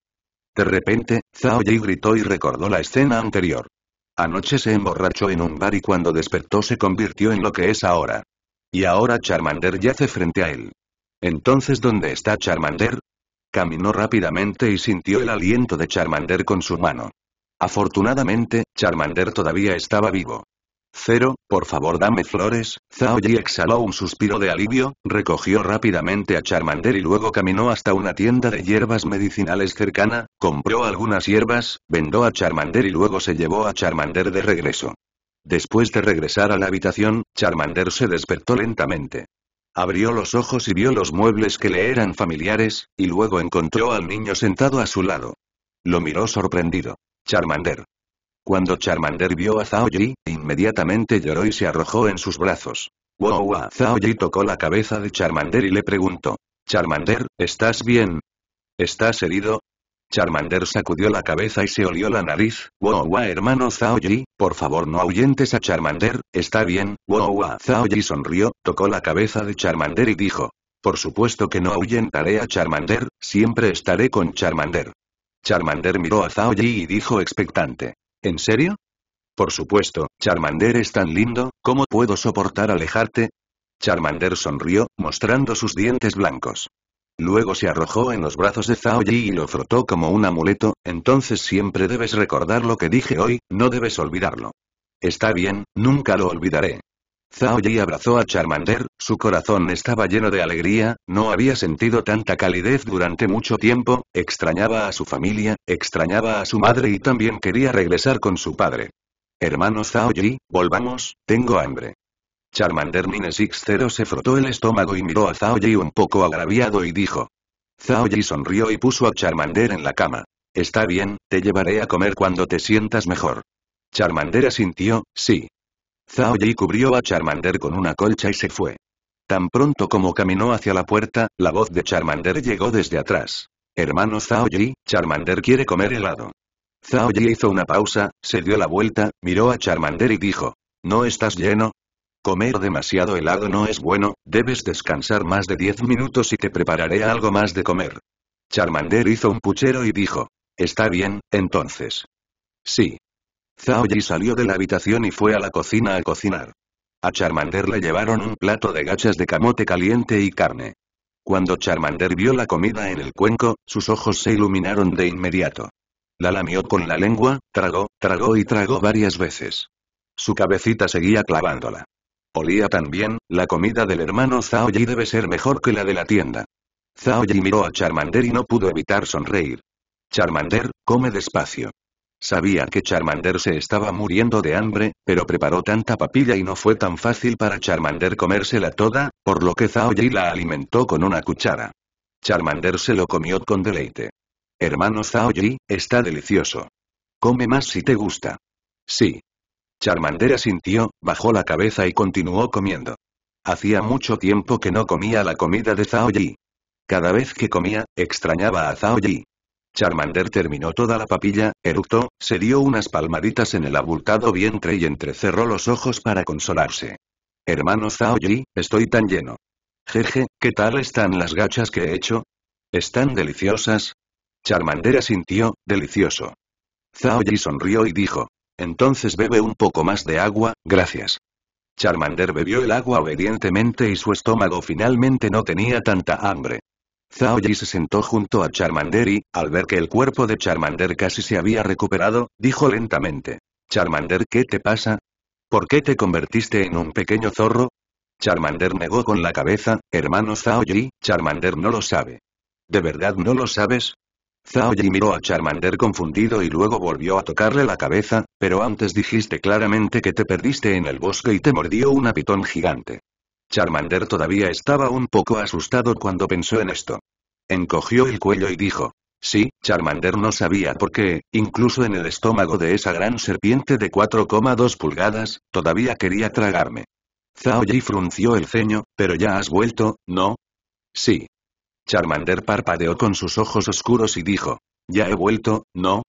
De repente, Zhao Yi gritó y recordó la escena anterior. Anoche se emborrachó en un bar y cuando despertó se convirtió en lo que es ahora. Y ahora Charmander yace frente a él. Entonces, ¿dónde está Charmander? Caminó rápidamente y sintió el aliento de Charmander con su mano. Afortunadamente, Charmander todavía estaba vivo. Cero, por favor dame flores, Zhao Yi exhaló un suspiro de alivio, recogió rápidamente a Charmander y luego caminó hasta una tienda de hierbas medicinales cercana, compró algunas hierbas, vendó a Charmander y luego se llevó a Charmander de regreso. Después de regresar a la habitación, Charmander se despertó lentamente. Abrió los ojos y vio los muebles que le eran familiares, y luego encontró al niño sentado a su lado. Lo miró sorprendido. Charmander. Cuando Charmander vio a Zaoyi, inmediatamente lloró y se arrojó en sus brazos. Wow, Zaoyi tocó la cabeza de Charmander y le preguntó. Charmander, ¿estás bien? ¿Estás herido? Charmander sacudió la cabeza y se olió la nariz. Wow, hermano Yi, por favor no ahuyentes a Charmander, está bien. Wow, wow sonrió, tocó la cabeza de Charmander y dijo. Por supuesto que no ahuyentaré a Charmander, siempre estaré con Charmander. Charmander miró a Zaoji y dijo expectante. ¿En serio? Por supuesto, Charmander es tan lindo, ¿cómo puedo soportar alejarte? Charmander sonrió, mostrando sus dientes blancos. Luego se arrojó en los brazos de Zhao Yi y lo frotó como un amuleto, entonces siempre debes recordar lo que dije hoy, no debes olvidarlo. Está bien, nunca lo olvidaré. Zhao Yi abrazó a Charmander, su corazón estaba lleno de alegría, no había sentido tanta calidez durante mucho tiempo, extrañaba a su familia, extrañaba a su madre y también quería regresar con su padre. Hermano Zhao Yi, volvamos, tengo hambre. Charmander Mine 0 se frotó el estómago y miró a Zhao un poco agraviado y dijo. Zhao sonrió y puso a Charmander en la cama. Está bien, te llevaré a comer cuando te sientas mejor. Charmander asintió, sí. Zhao cubrió a Charmander con una colcha y se fue. Tan pronto como caminó hacia la puerta, la voz de Charmander llegó desde atrás. Hermano Zhao Charmander quiere comer helado. Zhao hizo una pausa, se dio la vuelta, miró a Charmander y dijo. ¿No estás lleno? Comer demasiado helado no es bueno, debes descansar más de 10 minutos y te prepararé algo más de comer. Charmander hizo un puchero y dijo. Está bien, entonces. Sí. Zhao Yi salió de la habitación y fue a la cocina a cocinar. A Charmander le llevaron un plato de gachas de camote caliente y carne. Cuando Charmander vio la comida en el cuenco, sus ojos se iluminaron de inmediato. La lamió con la lengua, tragó, tragó y tragó varias veces. Su cabecita seguía clavándola. Olía tan bien, la comida del hermano Zhao Yi debe ser mejor que la de la tienda. Zhao Yi miró a Charmander y no pudo evitar sonreír. Charmander, come despacio. Sabía que Charmander se estaba muriendo de hambre, pero preparó tanta papilla y no fue tan fácil para Charmander comérsela toda, por lo que Zhao Yi la alimentó con una cuchara. Charmander se lo comió con deleite. Hermano Zhao Yi, está delicioso. Come más si te gusta. Sí, Charmander sintió, bajó la cabeza y continuó comiendo. Hacía mucho tiempo que no comía la comida de Zhao Yi. Cada vez que comía, extrañaba a Zhao Yi. Charmander terminó toda la papilla, eructó, se dio unas palmaditas en el abultado vientre y entrecerró los ojos para consolarse. Hermano Zhao Yi, estoy tan lleno. Jeje, ¿qué tal están las gachas que he hecho? ¿Están deliciosas? Charmander sintió delicioso. Zhao Yi sonrió y dijo, entonces bebe un poco más de agua, gracias. Charmander bebió el agua obedientemente y su estómago finalmente no tenía tanta hambre. Zhao Yi se sentó junto a Charmander y, al ver que el cuerpo de Charmander casi se había recuperado, dijo lentamente. Charmander, ¿qué te pasa? ¿Por qué te convertiste en un pequeño zorro? Charmander negó con la cabeza, hermano Zhao Yi, Charmander no lo sabe. ¿De verdad no lo sabes? Zhao miró a Charmander confundido y luego volvió a tocarle la cabeza, pero antes dijiste claramente que te perdiste en el bosque y te mordió una pitón gigante. Charmander todavía estaba un poco asustado cuando pensó en esto. Encogió el cuello y dijo. Sí, Charmander no sabía por qué, incluso en el estómago de esa gran serpiente de 4,2 pulgadas, todavía quería tragarme. Zhao frunció el ceño, pero ya has vuelto, ¿no? Sí, Charmander parpadeó con sus ojos oscuros y dijo. Ya he vuelto, ¿no?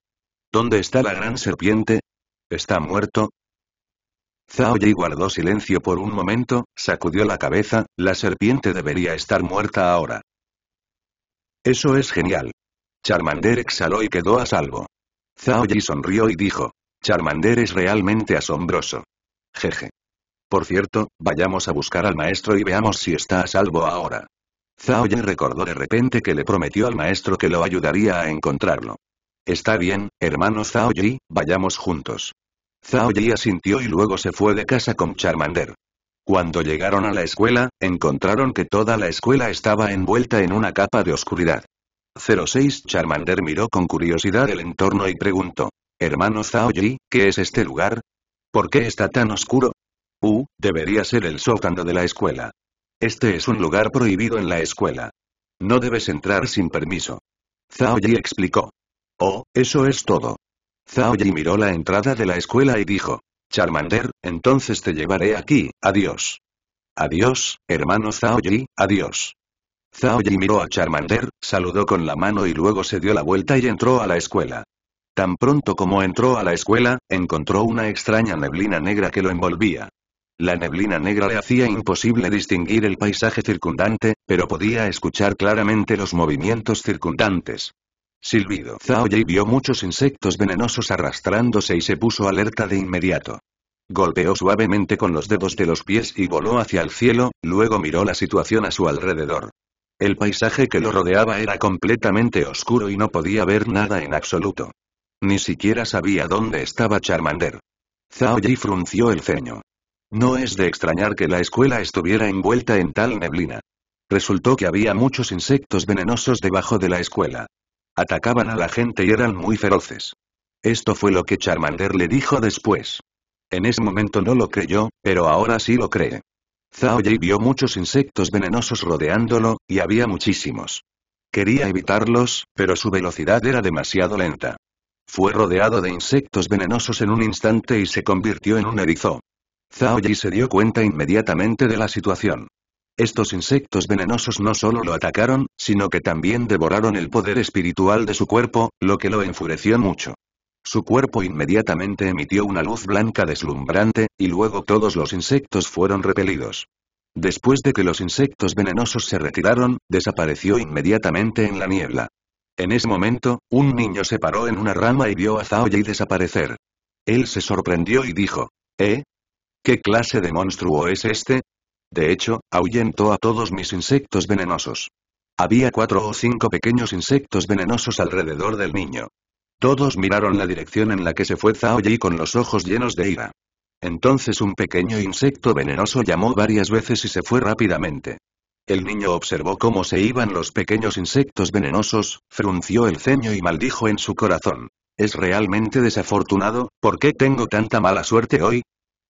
¿Dónde está la gran serpiente? ¿Está muerto? Zhao guardó silencio por un momento, sacudió la cabeza, la serpiente debería estar muerta ahora. Eso es genial. Charmander exhaló y quedó a salvo. Zhao sonrió y dijo. Charmander es realmente asombroso. Jeje. Por cierto, vayamos a buscar al maestro y veamos si está a salvo ahora. Zhao recordó de repente que le prometió al maestro que lo ayudaría a encontrarlo. Está bien, hermano Zhao Yi, vayamos juntos. Zhao Yi asintió y luego se fue de casa con Charmander. Cuando llegaron a la escuela, encontraron que toda la escuela estaba envuelta en una capa de oscuridad. 06 Charmander miró con curiosidad el entorno y preguntó. Hermano Zhao Yi, ¿qué es este lugar? ¿Por qué está tan oscuro? Uh, debería ser el sótano de la escuela. Este es un lugar prohibido en la escuela. No debes entrar sin permiso. Zhao Yi explicó. Oh, eso es todo. Zhao Yi miró la entrada de la escuela y dijo. Charmander, entonces te llevaré aquí, adiós. Adiós, hermano Zhao Yi, adiós. Zhao Yi miró a Charmander, saludó con la mano y luego se dio la vuelta y entró a la escuela. Tan pronto como entró a la escuela, encontró una extraña neblina negra que lo envolvía. La neblina negra le hacía imposible distinguir el paisaje circundante, pero podía escuchar claramente los movimientos circundantes. Silbido Zhao vio muchos insectos venenosos arrastrándose y se puso alerta de inmediato. Golpeó suavemente con los dedos de los pies y voló hacia el cielo, luego miró la situación a su alrededor. El paisaje que lo rodeaba era completamente oscuro y no podía ver nada en absoluto. Ni siquiera sabía dónde estaba Charmander. Zhao frunció el ceño. No es de extrañar que la escuela estuviera envuelta en tal neblina. Resultó que había muchos insectos venenosos debajo de la escuela. Atacaban a la gente y eran muy feroces. Esto fue lo que Charmander le dijo después. En ese momento no lo creyó, pero ahora sí lo cree. Zhao Yi vio muchos insectos venenosos rodeándolo, y había muchísimos. Quería evitarlos, pero su velocidad era demasiado lenta. Fue rodeado de insectos venenosos en un instante y se convirtió en un erizo. Zhao se dio cuenta inmediatamente de la situación. Estos insectos venenosos no solo lo atacaron, sino que también devoraron el poder espiritual de su cuerpo, lo que lo enfureció mucho. Su cuerpo inmediatamente emitió una luz blanca deslumbrante, y luego todos los insectos fueron repelidos. Después de que los insectos venenosos se retiraron, desapareció inmediatamente en la niebla. En ese momento, un niño se paró en una rama y vio a Zhao Yi desaparecer. Él se sorprendió y dijo, ¿eh? ¿Qué clase de monstruo es este? De hecho, ahuyentó a todos mis insectos venenosos. Había cuatro o cinco pequeños insectos venenosos alrededor del niño. Todos miraron la dirección en la que se fue Zhao Yi con los ojos llenos de ira. Entonces un pequeño insecto venenoso llamó varias veces y se fue rápidamente. El niño observó cómo se iban los pequeños insectos venenosos, frunció el ceño y maldijo en su corazón. Es realmente desafortunado, ¿por qué tengo tanta mala suerte hoy?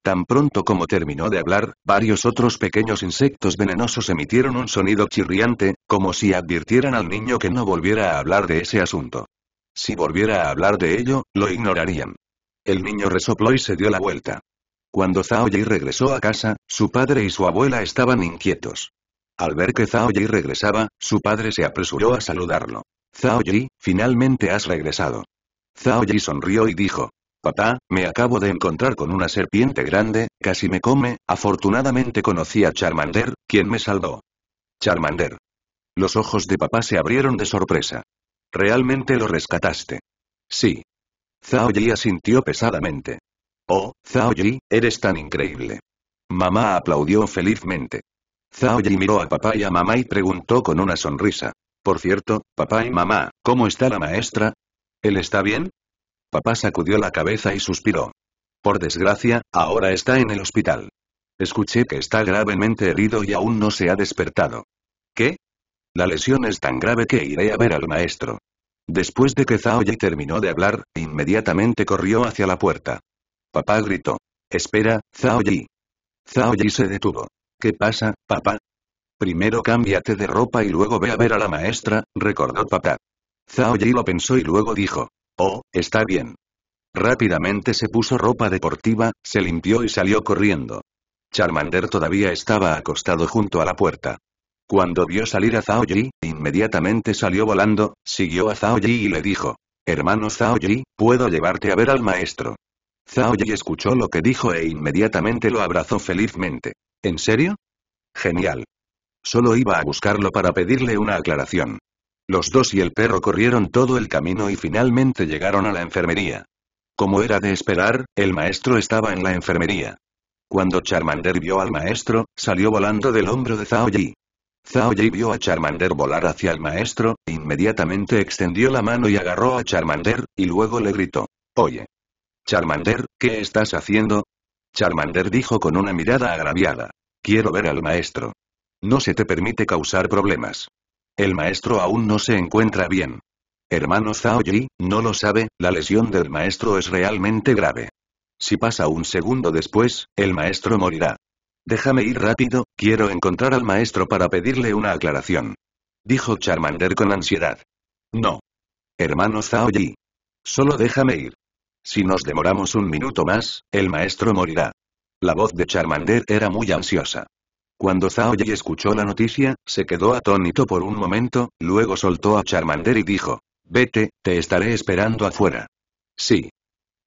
Tan pronto como terminó de hablar, varios otros pequeños insectos venenosos emitieron un sonido chirriante, como si advirtieran al niño que no volviera a hablar de ese asunto. Si volviera a hablar de ello, lo ignorarían. El niño resopló y se dio la vuelta. Cuando Zhao Yi regresó a casa, su padre y su abuela estaban inquietos. Al ver que Zhao Yi regresaba, su padre se apresuró a saludarlo. Zhao Yi, finalmente has regresado. Zhao Yi sonrió y dijo, Papá, me acabo de encontrar con una serpiente grande, casi me come, afortunadamente conocí a Charmander, quien me salvó. Charmander. Los ojos de papá se abrieron de sorpresa. Realmente lo rescataste. Sí. Zhao Yi asintió pesadamente. Oh, Zhao Yi, eres tan increíble. Mamá aplaudió felizmente. Zhao Yi miró a papá y a mamá y preguntó con una sonrisa. Por cierto, papá y mamá, ¿cómo está la maestra? ¿Él está bien? Papá sacudió la cabeza y suspiró. Por desgracia, ahora está en el hospital. Escuché que está gravemente herido y aún no se ha despertado. ¿Qué? La lesión es tan grave que iré a ver al maestro. Después de que Yi terminó de hablar, inmediatamente corrió hacia la puerta. Papá gritó. Espera, Zhao Yi se detuvo. ¿Qué pasa, papá? Primero cámbiate de ropa y luego ve a ver a la maestra, recordó papá. Yi lo pensó y luego dijo. Oh, está bien. Rápidamente se puso ropa deportiva, se limpió y salió corriendo. Charmander todavía estaba acostado junto a la puerta. Cuando vio salir a Zaoji, inmediatamente salió volando, siguió a Zhao y le dijo, Hermano Zhao puedo llevarte a ver al maestro. Zaoji escuchó lo que dijo e inmediatamente lo abrazó felizmente. ¿En serio? Genial. Solo iba a buscarlo para pedirle una aclaración. Los dos y el perro corrieron todo el camino y finalmente llegaron a la enfermería. Como era de esperar, el maestro estaba en la enfermería. Cuando Charmander vio al maestro, salió volando del hombro de Zhao Yi. Zhao Yi vio a Charmander volar hacia el maestro, inmediatamente extendió la mano y agarró a Charmander, y luego le gritó. Oye. Charmander, ¿qué estás haciendo? Charmander dijo con una mirada agraviada. Quiero ver al maestro. No se te permite causar problemas. El maestro aún no se encuentra bien. Hermano Zhao Yi, no lo sabe, la lesión del maestro es realmente grave. Si pasa un segundo después, el maestro morirá. Déjame ir rápido, quiero encontrar al maestro para pedirle una aclaración. Dijo Charmander con ansiedad. No. Hermano Zhao Yi. Solo déjame ir. Si nos demoramos un minuto más, el maestro morirá. La voz de Charmander era muy ansiosa. Cuando Zhao escuchó la noticia, se quedó atónito por un momento, luego soltó a Charmander y dijo, «Vete, te estaré esperando afuera». «Sí».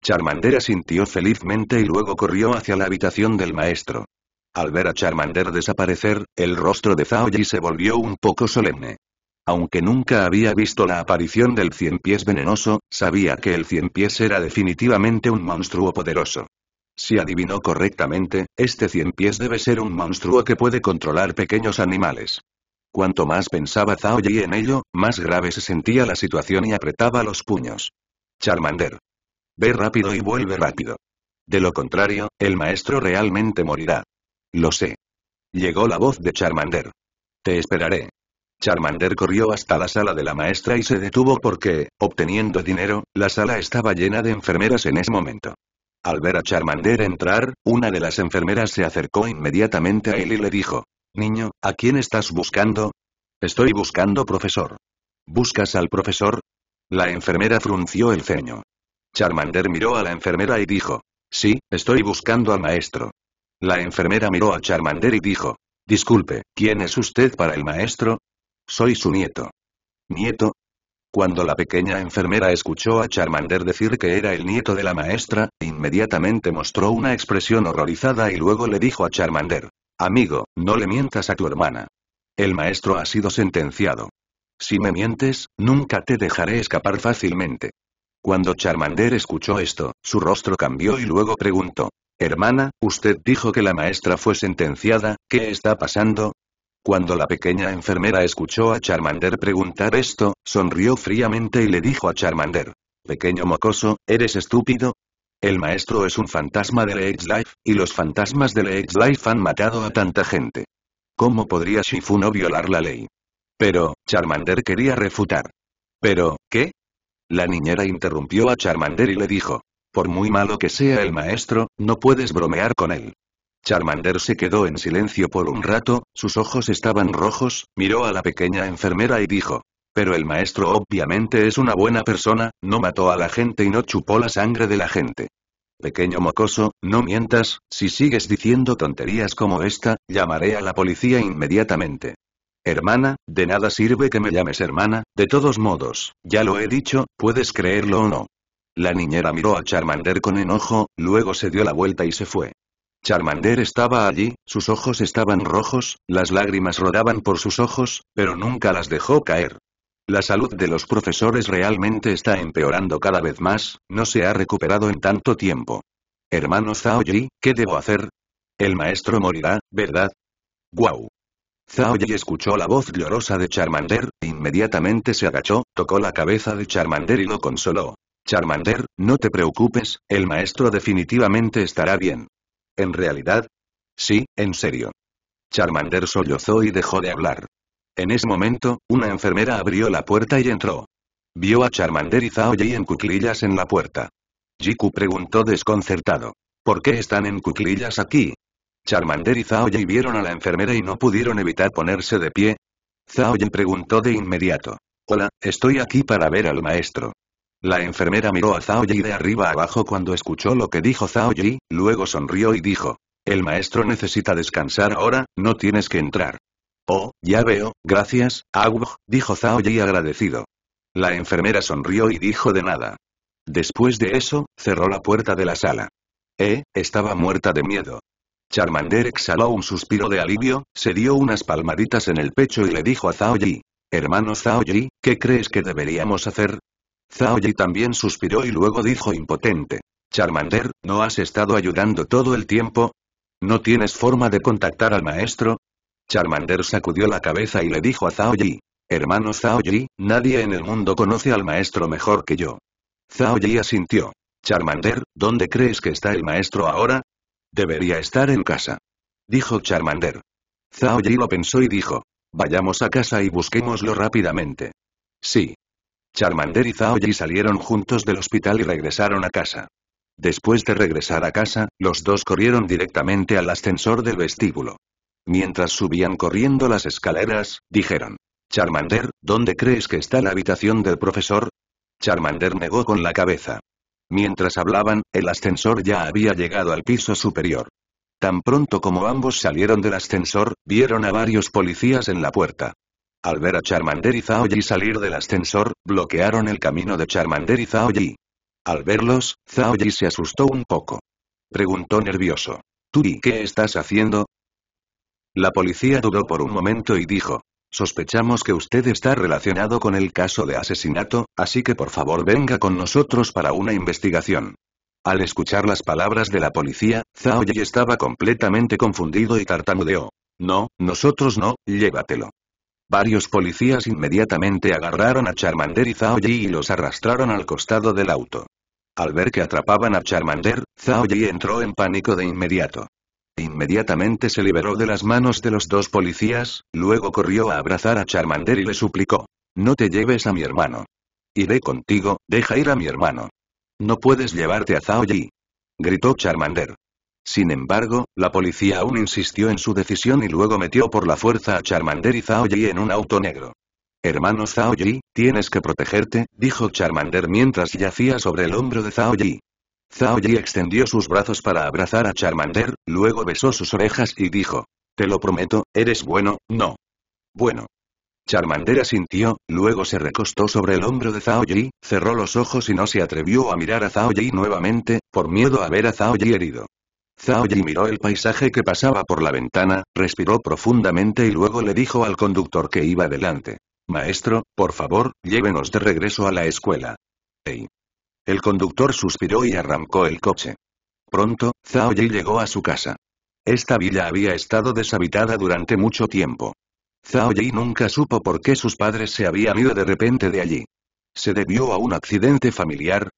Charmander asintió felizmente y luego corrió hacia la habitación del maestro. Al ver a Charmander desaparecer, el rostro de Zhao se volvió un poco solemne. Aunque nunca había visto la aparición del cien pies venenoso, sabía que el cien pies era definitivamente un monstruo poderoso. Si adivinó correctamente, este cien pies debe ser un monstruo que puede controlar pequeños animales. Cuanto más pensaba Zhao Yi en ello, más grave se sentía la situación y apretaba los puños. Charmander. Ve rápido y vuelve rápido. De lo contrario, el maestro realmente morirá. Lo sé. Llegó la voz de Charmander. Te esperaré. Charmander corrió hasta la sala de la maestra y se detuvo porque, obteniendo dinero, la sala estaba llena de enfermeras en ese momento. Al ver a Charmander entrar, una de las enfermeras se acercó inmediatamente a él y le dijo. Niño, ¿a quién estás buscando? Estoy buscando profesor. ¿Buscas al profesor? La enfermera frunció el ceño. Charmander miró a la enfermera y dijo. Sí, estoy buscando al maestro. La enfermera miró a Charmander y dijo. Disculpe, ¿quién es usted para el maestro? Soy su nieto. ¿Nieto? Cuando la pequeña enfermera escuchó a Charmander decir que era el nieto de la maestra, inmediatamente mostró una expresión horrorizada y luego le dijo a Charmander. Amigo, no le mientas a tu hermana. El maestro ha sido sentenciado. Si me mientes, nunca te dejaré escapar fácilmente. Cuando Charmander escuchó esto, su rostro cambió y luego preguntó. Hermana, usted dijo que la maestra fue sentenciada, ¿qué está pasando? Cuando la pequeña enfermera escuchó a Charmander preguntar esto, sonrió fríamente y le dijo a Charmander. Pequeño mocoso, ¿eres estúpido? El maestro es un fantasma de ex Life, y los fantasmas de ex Life han matado a tanta gente. ¿Cómo podría Shifu no violar la ley? Pero, Charmander quería refutar. ¿Pero, qué? La niñera interrumpió a Charmander y le dijo. Por muy malo que sea el maestro, no puedes bromear con él. Charmander se quedó en silencio por un rato, sus ojos estaban rojos, miró a la pequeña enfermera y dijo. Pero el maestro obviamente es una buena persona, no mató a la gente y no chupó la sangre de la gente. Pequeño mocoso, no mientas, si sigues diciendo tonterías como esta, llamaré a la policía inmediatamente. Hermana, de nada sirve que me llames hermana, de todos modos, ya lo he dicho, puedes creerlo o no. La niñera miró a Charmander con enojo, luego se dio la vuelta y se fue. Charmander estaba allí, sus ojos estaban rojos, las lágrimas rodaban por sus ojos, pero nunca las dejó caer. La salud de los profesores realmente está empeorando cada vez más, no se ha recuperado en tanto tiempo. Hermano Zaoji, ¿qué debo hacer? El maestro morirá, ¿verdad? ¡Guau! Yi escuchó la voz llorosa de Charmander, inmediatamente se agachó, tocó la cabeza de Charmander y lo consoló. Charmander, no te preocupes, el maestro definitivamente estará bien. En realidad. Sí, en serio. Charmander sollozó y dejó de hablar. En ese momento, una enfermera abrió la puerta y entró. Vio a Charmander y Zaoji en cuclillas en la puerta. Jiku preguntó desconcertado. ¿Por qué están en cuclillas aquí? Charmander y Zaoji vieron a la enfermera y no pudieron evitar ponerse de pie. Zaoye preguntó de inmediato. Hola, estoy aquí para ver al maestro. La enfermera miró a Zhao Yi de arriba abajo cuando escuchó lo que dijo Zhao Yi, luego sonrió y dijo. El maestro necesita descansar ahora, no tienes que entrar. Oh, ya veo, gracias, Aguj, dijo Zhao Yi agradecido. La enfermera sonrió y dijo de nada. Después de eso, cerró la puerta de la sala. Eh, estaba muerta de miedo. Charmander exhaló un suspiro de alivio, se dio unas palmaditas en el pecho y le dijo a Zhao Yi. Hermano Zhao Yi, ¿qué crees que deberíamos hacer? Zhao también suspiró y luego dijo impotente. Charmander, ¿no has estado ayudando todo el tiempo? ¿No tienes forma de contactar al maestro? Charmander sacudió la cabeza y le dijo a Zhao Yi. Hermano Zhao Yi, nadie en el mundo conoce al maestro mejor que yo. Zhao Yi asintió. Charmander, ¿dónde crees que está el maestro ahora? Debería estar en casa. Dijo Charmander. Zhao Yi lo pensó y dijo. Vayamos a casa y busquémoslo rápidamente. Sí. Charmander y Zaoyi salieron juntos del hospital y regresaron a casa. Después de regresar a casa, los dos corrieron directamente al ascensor del vestíbulo. Mientras subían corriendo las escaleras, dijeron. Charmander, ¿dónde crees que está la habitación del profesor? Charmander negó con la cabeza. Mientras hablaban, el ascensor ya había llegado al piso superior. Tan pronto como ambos salieron del ascensor, vieron a varios policías en la puerta. Al ver a Charmander y Zaoji salir del ascensor, bloquearon el camino de Charmander y Zaoji. Al verlos, Zaoji se asustó un poco. Preguntó nervioso. y ¿qué estás haciendo? La policía dudó por un momento y dijo. Sospechamos que usted está relacionado con el caso de asesinato, así que por favor venga con nosotros para una investigación. Al escuchar las palabras de la policía, Zaoji estaba completamente confundido y tartamudeó. No, nosotros no, llévatelo. Varios policías inmediatamente agarraron a Charmander y Zhao y los arrastraron al costado del auto. Al ver que atrapaban a Charmander, Zhao Yi entró en pánico de inmediato. Inmediatamente se liberó de las manos de los dos policías, luego corrió a abrazar a Charmander y le suplicó. No te lleves a mi hermano. Iré contigo, deja ir a mi hermano. No puedes llevarte a Zhao Gritó Charmander. Sin embargo, la policía aún insistió en su decisión y luego metió por la fuerza a Charmander y Zhao Yi en un auto negro. Hermano Zhao Yi, tienes que protegerte, dijo Charmander mientras yacía sobre el hombro de Zhao Yi. Zhao Yi extendió sus brazos para abrazar a Charmander, luego besó sus orejas y dijo, te lo prometo, eres bueno, no. Bueno. Charmander asintió, luego se recostó sobre el hombro de Zhao Yi, cerró los ojos y no se atrevió a mirar a Zhao Yi nuevamente, por miedo a ver a Zhao Yi herido. Zhao Yi miró el paisaje que pasaba por la ventana, respiró profundamente y luego le dijo al conductor que iba delante. Maestro, por favor, llévenos de regreso a la escuela. Ey. El conductor suspiró y arrancó el coche. Pronto, Zhao Yi llegó a su casa. Esta villa había estado deshabitada durante mucho tiempo. Zhao Yi nunca supo por qué sus padres se habían ido de repente de allí. Se debió a un accidente familiar,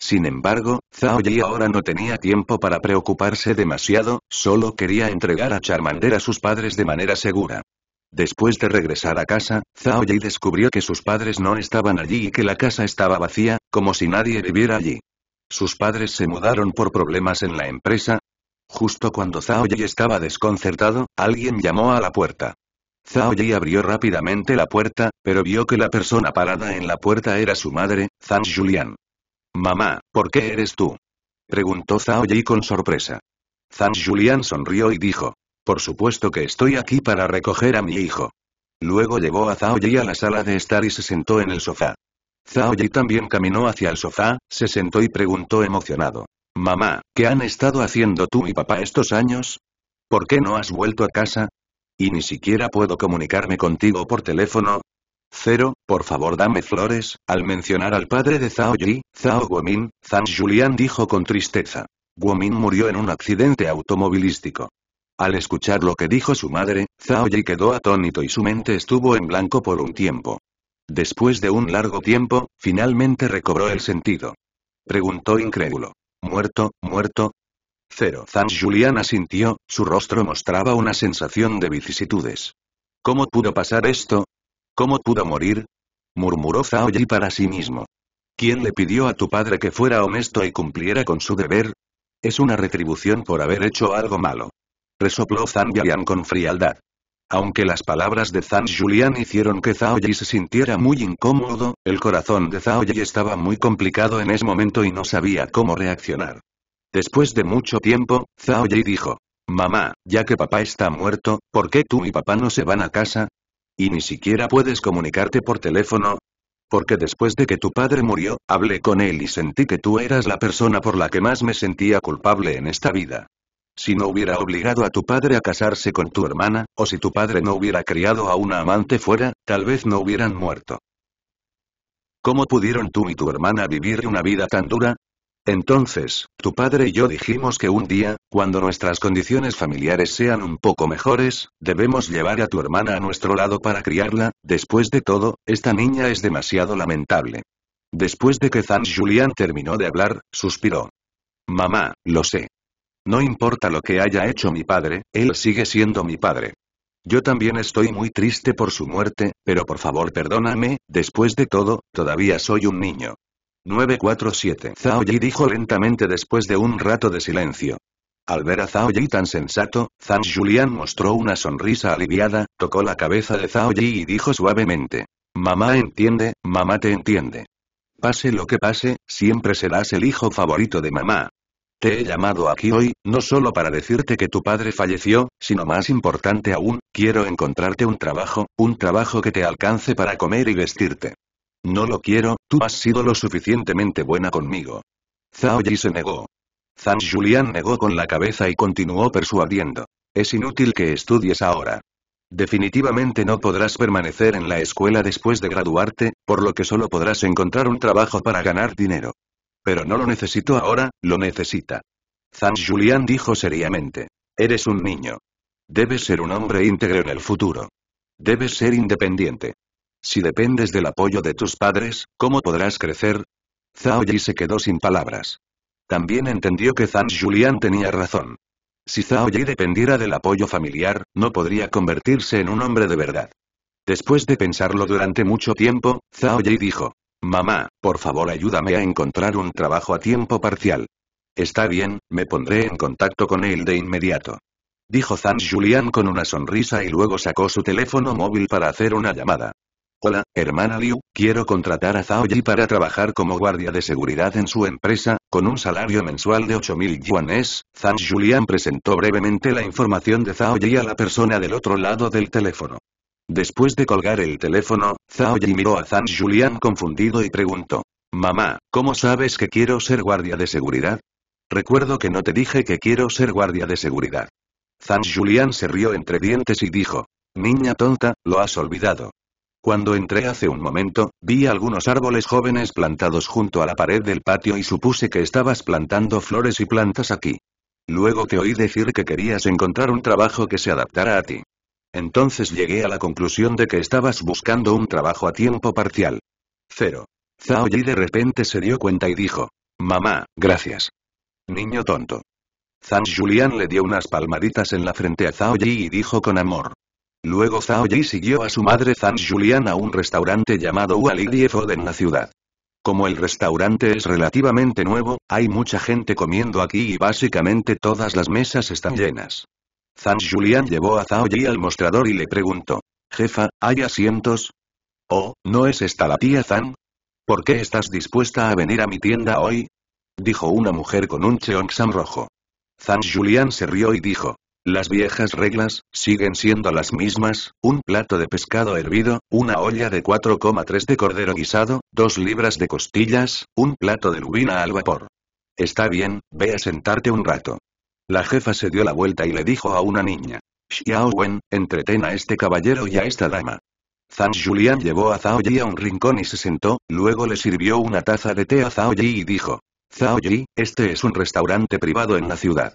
sin embargo, Zhao Yi ahora no tenía tiempo para preocuparse demasiado, solo quería entregar a Charmander a sus padres de manera segura. Después de regresar a casa, Zhao Yi descubrió que sus padres no estaban allí y que la casa estaba vacía, como si nadie viviera allí. Sus padres se mudaron por problemas en la empresa. Justo cuando Zhao Yi estaba desconcertado, alguien llamó a la puerta. Zhao Yi abrió rápidamente la puerta, pero vio que la persona parada en la puerta era su madre, Zhang Julian. Mamá, ¿por qué eres tú? Preguntó Zhao Yi con sorpresa. Zhang Julian sonrió y dijo. Por supuesto que estoy aquí para recoger a mi hijo. Luego llevó a Zhao Yi a la sala de estar y se sentó en el sofá. Zhao Yi también caminó hacia el sofá, se sentó y preguntó emocionado. Mamá, ¿qué han estado haciendo tú y papá estos años? ¿Por qué no has vuelto a casa? Y ni siquiera puedo comunicarme contigo por teléfono, Cero, por favor dame flores, al mencionar al padre de Zhao Yi, Zhao Guomin, Zhang Julian dijo con tristeza. Guomin murió en un accidente automovilístico. Al escuchar lo que dijo su madre, Zhao Yi quedó atónito y su mente estuvo en blanco por un tiempo. Después de un largo tiempo, finalmente recobró el sentido. Preguntó incrédulo. ¿Muerto, muerto? Cero. Zhang Julian asintió, su rostro mostraba una sensación de vicisitudes. ¿Cómo pudo pasar esto? ¿Cómo pudo morir? murmuró Zhao Yi para sí mismo. ¿Quién le pidió a tu padre que fuera honesto y cumpliera con su deber? Es una retribución por haber hecho algo malo. Resopló Zhang con frialdad. Aunque las palabras de Zhang Julian hicieron que Zhao Yi se sintiera muy incómodo, el corazón de Zhao Yi estaba muy complicado en ese momento y no sabía cómo reaccionar. Después de mucho tiempo, Zhao Yi dijo, Mamá, ya que papá está muerto, ¿por qué tú y papá no se van a casa? ¿Y ni siquiera puedes comunicarte por teléfono? Porque después de que tu padre murió, hablé con él y sentí que tú eras la persona por la que más me sentía culpable en esta vida. Si no hubiera obligado a tu padre a casarse con tu hermana, o si tu padre no hubiera criado a una amante fuera, tal vez no hubieran muerto. ¿Cómo pudieron tú y tu hermana vivir una vida tan dura? Entonces, tu padre y yo dijimos que un día, cuando nuestras condiciones familiares sean un poco mejores, debemos llevar a tu hermana a nuestro lado para criarla, después de todo, esta niña es demasiado lamentable. Después de que Zan Julian terminó de hablar, suspiró. Mamá, lo sé. No importa lo que haya hecho mi padre, él sigue siendo mi padre. Yo también estoy muy triste por su muerte, pero por favor perdóname, después de todo, todavía soy un niño. 947. Zhao Yi dijo lentamente después de un rato de silencio. Al ver a Zhao Yi tan sensato, Zhang Julian mostró una sonrisa aliviada, tocó la cabeza de Zhao Yi y dijo suavemente. Mamá entiende, mamá te entiende. Pase lo que pase, siempre serás el hijo favorito de mamá. Te he llamado aquí hoy, no solo para decirte que tu padre falleció, sino más importante aún, quiero encontrarte un trabajo, un trabajo que te alcance para comer y vestirte. No lo quiero, tú has sido lo suficientemente buena conmigo. Zhao Yi se negó. Zhang Julian negó con la cabeza y continuó persuadiendo. Es inútil que estudies ahora. Definitivamente no podrás permanecer en la escuela después de graduarte, por lo que solo podrás encontrar un trabajo para ganar dinero. Pero no lo necesito ahora, lo necesita. Zhang Julian dijo seriamente. Eres un niño. Debes ser un hombre íntegro en el futuro. Debes ser independiente. Si dependes del apoyo de tus padres, ¿cómo podrás crecer? Zhao Yi se quedó sin palabras. También entendió que Zhang Julian tenía razón. Si Zhao Yi dependiera del apoyo familiar, no podría convertirse en un hombre de verdad. Después de pensarlo durante mucho tiempo, Zhao Yi dijo, Mamá, por favor ayúdame a encontrar un trabajo a tiempo parcial. Está bien, me pondré en contacto con él de inmediato. Dijo Zhang Julian con una sonrisa y luego sacó su teléfono móvil para hacer una llamada. Hola, hermana Liu, quiero contratar a Zhao Yi para trabajar como guardia de seguridad en su empresa, con un salario mensual de 8.000 yuanes. Zhang Julian presentó brevemente la información de Zhao Yi a la persona del otro lado del teléfono. Después de colgar el teléfono, Zhao Yi miró a Zhang Julian confundido y preguntó. Mamá, ¿cómo sabes que quiero ser guardia de seguridad? Recuerdo que no te dije que quiero ser guardia de seguridad. Zhang Julian se rió entre dientes y dijo. Niña tonta, lo has olvidado. Cuando entré hace un momento, vi algunos árboles jóvenes plantados junto a la pared del patio y supuse que estabas plantando flores y plantas aquí. Luego te oí decir que querías encontrar un trabajo que se adaptara a ti. Entonces llegué a la conclusión de que estabas buscando un trabajo a tiempo parcial. Cero. Zhao Yi de repente se dio cuenta y dijo. Mamá, gracias. Niño tonto. Zhang Julian le dio unas palmaditas en la frente a Zhao Yi y dijo con amor. Luego Zhao Yi siguió a su madre Zhang Julian a un restaurante llamado Walidie Food en la ciudad. Como el restaurante es relativamente nuevo, hay mucha gente comiendo aquí y básicamente todas las mesas están llenas. Zhang Julian llevó a Zhao Yi al mostrador y le preguntó. Jefa, ¿hay asientos? Oh, ¿no es esta la tía Zhang? ¿Por qué estás dispuesta a venir a mi tienda hoy? Dijo una mujer con un cheongsam rojo. Zhang Julian se rió y dijo, las viejas reglas, siguen siendo las mismas, un plato de pescado hervido, una olla de 4,3 de cordero guisado, dos libras de costillas, un plato de lubina al vapor. Está bien, ve a sentarte un rato. La jefa se dio la vuelta y le dijo a una niña. Xiao Wen, entreten a este caballero y a esta dama. Zhang Julian llevó a Zhao Yi a un rincón y se sentó, luego le sirvió una taza de té a Zhao Yi y dijo. Zhao Yi, este es un restaurante privado en la ciudad.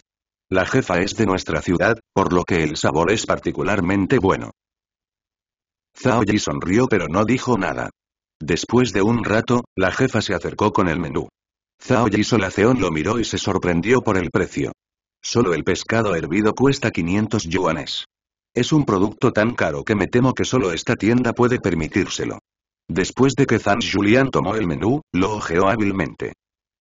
La jefa es de nuestra ciudad, por lo que el sabor es particularmente bueno. Zhao Yi sonrió pero no dijo nada. Después de un rato, la jefa se acercó con el menú. Zhao Yi Solaceón lo miró y se sorprendió por el precio. Solo el pescado hervido cuesta 500 yuanes. Es un producto tan caro que me temo que solo esta tienda puede permitírselo. Después de que Zhang Julian tomó el menú, lo ojeó hábilmente.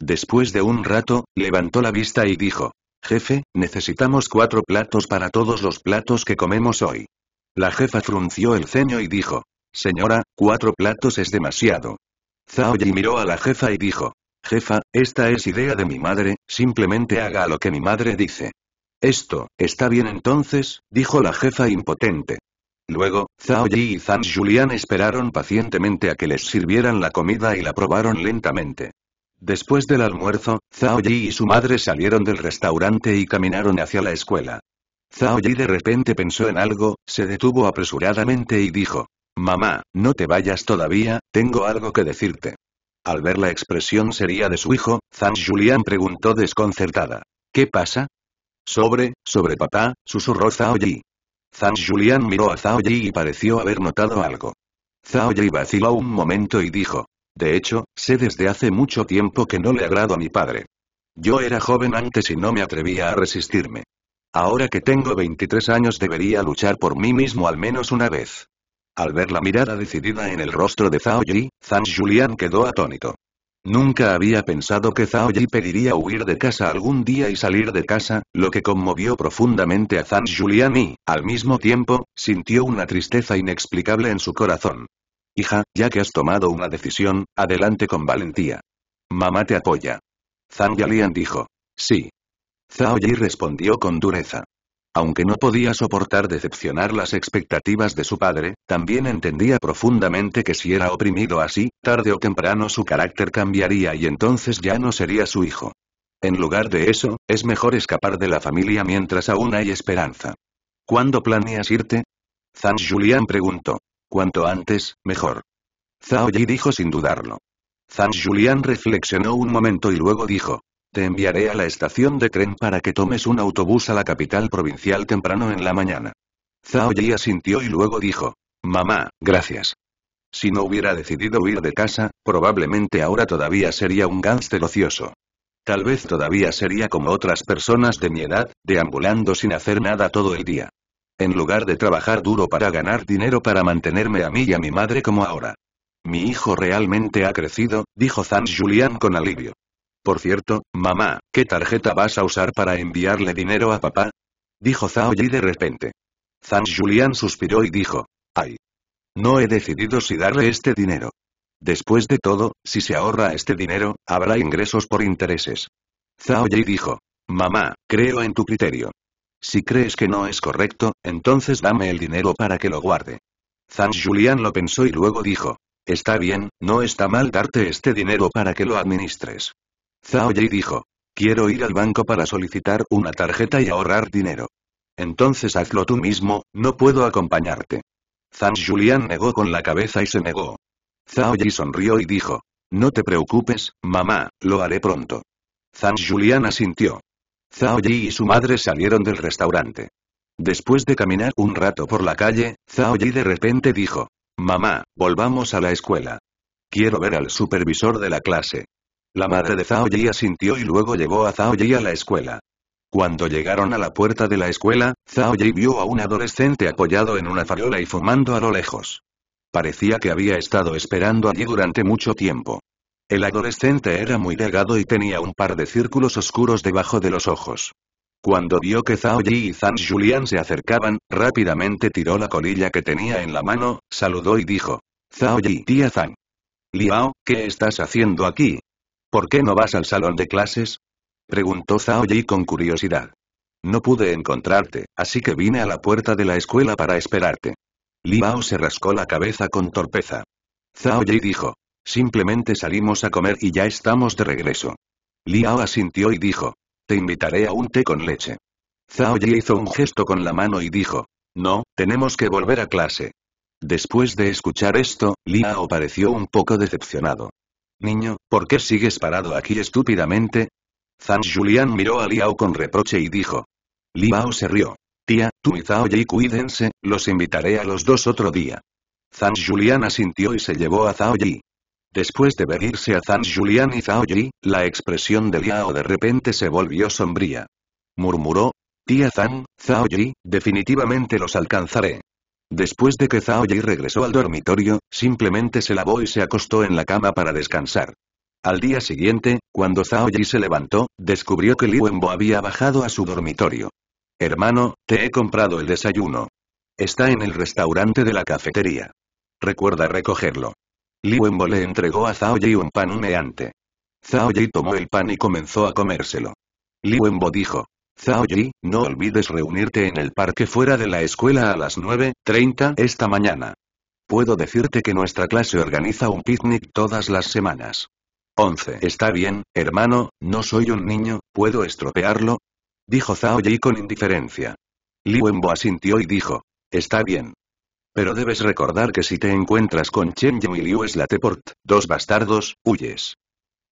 Después de un rato, levantó la vista y dijo, Jefe, necesitamos cuatro platos para todos los platos que comemos hoy. La jefa frunció el ceño y dijo. Señora, cuatro platos es demasiado. Zhao Yi miró a la jefa y dijo. Jefa, esta es idea de mi madre, simplemente haga lo que mi madre dice. Esto, está bien entonces, dijo la jefa impotente. Luego, Zhao Yi y Zhang Julian esperaron pacientemente a que les sirvieran la comida y la probaron lentamente. Después del almuerzo, Zhao Yi y su madre salieron del restaurante y caminaron hacia la escuela. Zhao Yi de repente pensó en algo, se detuvo apresuradamente y dijo, Mamá, no te vayas todavía, tengo algo que decirte. Al ver la expresión seria de su hijo, Zhang Julian preguntó desconcertada. ¿Qué pasa? Sobre, sobre papá, susurró Zhao Yi. Zhang Julian miró a Zhao Yi y pareció haber notado algo. Zhao Yi vaciló un momento y dijo, de hecho, sé desde hace mucho tiempo que no le agrado a mi padre. Yo era joven antes y no me atrevía a resistirme. Ahora que tengo 23 años debería luchar por mí mismo al menos una vez. Al ver la mirada decidida en el rostro de Zhao Yi, Zhang Julian quedó atónito. Nunca había pensado que Zhao Yi pediría huir de casa algún día y salir de casa, lo que conmovió profundamente a Zhang Julian y, al mismo tiempo, sintió una tristeza inexplicable en su corazón. Hija, ya que has tomado una decisión, adelante con valentía. Mamá te apoya. Zhang Yalian dijo. Sí. Zhao Yi respondió con dureza. Aunque no podía soportar decepcionar las expectativas de su padre, también entendía profundamente que si era oprimido así, tarde o temprano su carácter cambiaría y entonces ya no sería su hijo. En lugar de eso, es mejor escapar de la familia mientras aún hay esperanza. ¿Cuándo planeas irte? Zhang Julian preguntó. Cuanto antes, mejor. Zhao Yi dijo sin dudarlo. Zhang Julian reflexionó un momento y luego dijo. Te enviaré a la estación de tren para que tomes un autobús a la capital provincial temprano en la mañana. Zhao Yi asintió y luego dijo. Mamá, gracias. Si no hubiera decidido huir de casa, probablemente ahora todavía sería un gánster ocioso. Tal vez todavía sería como otras personas de mi edad, deambulando sin hacer nada todo el día. En lugar de trabajar duro para ganar dinero para mantenerme a mí y a mi madre como ahora. Mi hijo realmente ha crecido, dijo Zhang Julian con alivio. Por cierto, mamá, ¿qué tarjeta vas a usar para enviarle dinero a papá? Dijo Zhao Yi de repente. Zhang Julian suspiró y dijo. Ay. No he decidido si darle este dinero. Después de todo, si se ahorra este dinero, habrá ingresos por intereses. Zhao Yi dijo. Mamá, creo en tu criterio. Si crees que no es correcto, entonces dame el dinero para que lo guarde. Zhang Julian lo pensó y luego dijo. Está bien, no está mal darte este dinero para que lo administres. Zhao Yi dijo. Quiero ir al banco para solicitar una tarjeta y ahorrar dinero. Entonces hazlo tú mismo, no puedo acompañarte. Zhang Julian negó con la cabeza y se negó. Zhao Yi sonrió y dijo. No te preocupes, mamá, lo haré pronto. Zhang Julian asintió. Zhao Yi y su madre salieron del restaurante. Después de caminar un rato por la calle, Zhao Yi de repente dijo. Mamá, volvamos a la escuela. Quiero ver al supervisor de la clase. La madre de Zhao Yi asintió y luego llevó a Zhao Yi a la escuela. Cuando llegaron a la puerta de la escuela, Zhao Yi vio a un adolescente apoyado en una farola y fumando a lo lejos. Parecía que había estado esperando allí durante mucho tiempo. El adolescente era muy delgado y tenía un par de círculos oscuros debajo de los ojos. Cuando vio que Zhao Yi y Zhang Julian se acercaban, rápidamente tiró la colilla que tenía en la mano, saludó y dijo. Zhao Yi, tía Zhang. Liao, ¿qué estás haciendo aquí? ¿Por qué no vas al salón de clases? Preguntó Zhao Yi con curiosidad. No pude encontrarte, así que vine a la puerta de la escuela para esperarte. Liao se rascó la cabeza con torpeza. Zhao Yi dijo. Simplemente salimos a comer y ya estamos de regreso. Liao asintió y dijo. Te invitaré a un té con leche. Zhao Yi hizo un gesto con la mano y dijo. No, tenemos que volver a clase. Después de escuchar esto, Liao pareció un poco decepcionado. Niño, ¿por qué sigues parado aquí estúpidamente? Zhang Julian miró a Liao con reproche y dijo. Liao se rió. Tía, tú y Zhao Yi cuídense, los invitaré a los dos otro día. Zhang Julian asintió y se llevó a Zhao Yi. Después de ver a Zhang Julian y Zhao Yi, la expresión de Liao de repente se volvió sombría. Murmuró, Tía Zhang, Zhao Yi, definitivamente los alcanzaré. Después de que Zhao Yi regresó al dormitorio, simplemente se lavó y se acostó en la cama para descansar. Al día siguiente, cuando Zhao Yi se levantó, descubrió que Li Wenbo había bajado a su dormitorio. Hermano, te he comprado el desayuno. Está en el restaurante de la cafetería. Recuerda recogerlo. Li Wenbo le entregó a Zhao Yi un pan humeante. Zhao Yi tomó el pan y comenzó a comérselo. Li Wenbo dijo. Zhao Yi, no olvides reunirte en el parque fuera de la escuela a las 9.30 esta mañana. Puedo decirte que nuestra clase organiza un picnic todas las semanas. 11. Está bien, hermano, no soy un niño, ¿puedo estropearlo? Dijo Zhao Yi con indiferencia. Li Wenbo asintió y dijo. Está bien. Pero debes recordar que si te encuentras con Chen y Liu Slateport, dos bastardos, huyes.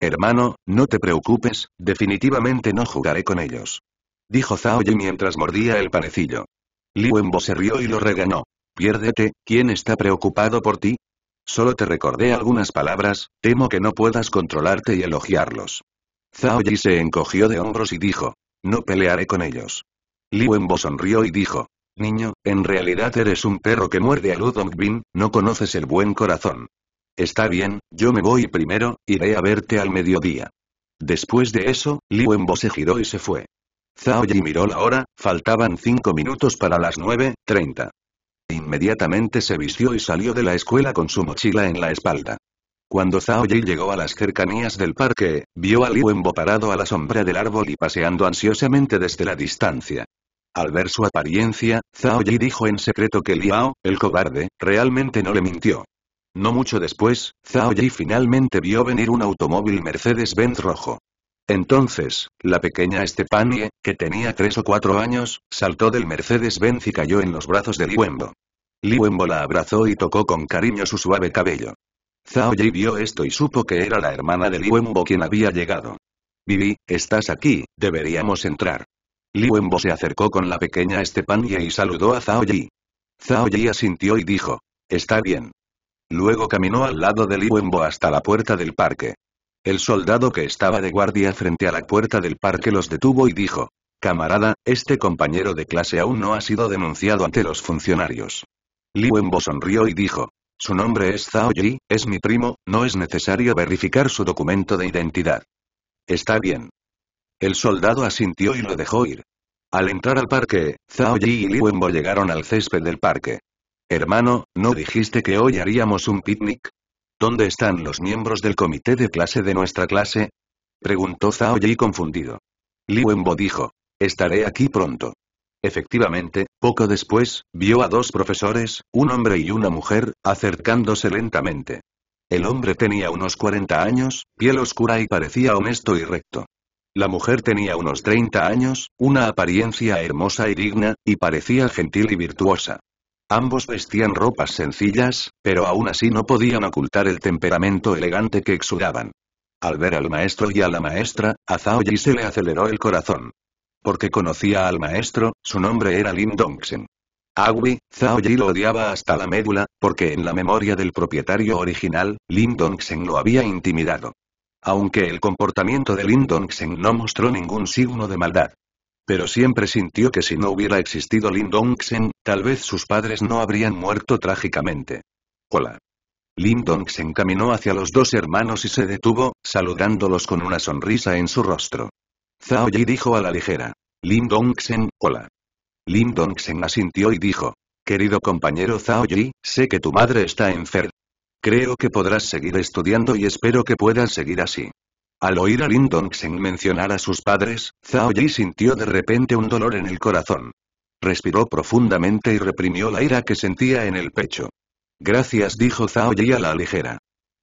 Hermano, no te preocupes, definitivamente no jugaré con ellos. Dijo Zhao mientras mordía el panecillo. Liu Wenbo se rió y lo reganó. Piérdete, ¿quién está preocupado por ti? Solo te recordé algunas palabras, temo que no puedas controlarte y elogiarlos. Zhao Yi se encogió de hombros y dijo. No pelearé con ellos. Liu Wenbo sonrió y dijo. Niño, en realidad eres un perro que muerde a Ludongbin, no conoces el buen corazón. Está bien, yo me voy primero, iré a verte al mediodía. Después de eso, Li se giró y se fue. Zhao Yi miró la hora, faltaban cinco minutos para las nueve, treinta. Inmediatamente se vistió y salió de la escuela con su mochila en la espalda. Cuando Zhao Yi llegó a las cercanías del parque, vio a Li parado a la sombra del árbol y paseando ansiosamente desde la distancia. Al ver su apariencia, Zhao Yi dijo en secreto que Liao, el cobarde, realmente no le mintió. No mucho después, Zhao Yi finalmente vio venir un automóvil Mercedes-Benz rojo. Entonces, la pequeña Estepanie, que tenía tres o cuatro años, saltó del Mercedes-Benz y cayó en los brazos de Li Wenbo. Li Wenbo la abrazó y tocó con cariño su suave cabello. Zhao Yi vio esto y supo que era la hermana de Li Wenbo quien había llegado. Vivi, estás aquí, deberíamos entrar. Li Wenbo se acercó con la pequeña Estepania y saludó a Zhao Yi. Zhao Yi asintió y dijo, «Está bien». Luego caminó al lado de Li Wenbo hasta la puerta del parque. El soldado que estaba de guardia frente a la puerta del parque los detuvo y dijo, «Camarada, este compañero de clase aún no ha sido denunciado ante los funcionarios». Li Wenbo sonrió y dijo, «Su nombre es Zhao Yi, es mi primo, no es necesario verificar su documento de identidad». «Está bien». El soldado asintió y lo dejó ir. Al entrar al parque, Zhao Yi y Li Wenbo llegaron al césped del parque. Hermano, ¿no dijiste que hoy haríamos un picnic? ¿Dónde están los miembros del comité de clase de nuestra clase? Preguntó Zhao Yi confundido. Li Wenbo dijo. Estaré aquí pronto. Efectivamente, poco después, vio a dos profesores, un hombre y una mujer, acercándose lentamente. El hombre tenía unos 40 años, piel oscura y parecía honesto y recto. La mujer tenía unos 30 años, una apariencia hermosa y digna, y parecía gentil y virtuosa. Ambos vestían ropas sencillas, pero aún así no podían ocultar el temperamento elegante que exudaban. Al ver al maestro y a la maestra, a Zhao Yi se le aceleró el corazón. Porque conocía al maestro, su nombre era Lin Dongxen. Agui, Zhao Yi lo odiaba hasta la médula, porque en la memoria del propietario original, Lin Dongxen lo había intimidado. Aunque el comportamiento de Lin Dong-sen no mostró ningún signo de maldad. Pero siempre sintió que si no hubiera existido Lin Dong-sen, tal vez sus padres no habrían muerto trágicamente. Hola. Lin Dongsen caminó hacia los dos hermanos y se detuvo, saludándolos con una sonrisa en su rostro. Zhao Yi dijo a la ligera. Lin Dong-sen, hola. Lin Dongsen asintió y dijo. Querido compañero Zhao Yi, sé que tu madre está enferma. Creo que podrás seguir estudiando y espero que puedas seguir así. Al oír a Lin Dongsen mencionar a sus padres, Zhao Yi sintió de repente un dolor en el corazón. Respiró profundamente y reprimió la ira que sentía en el pecho. Gracias dijo Zhao Yi a la ligera.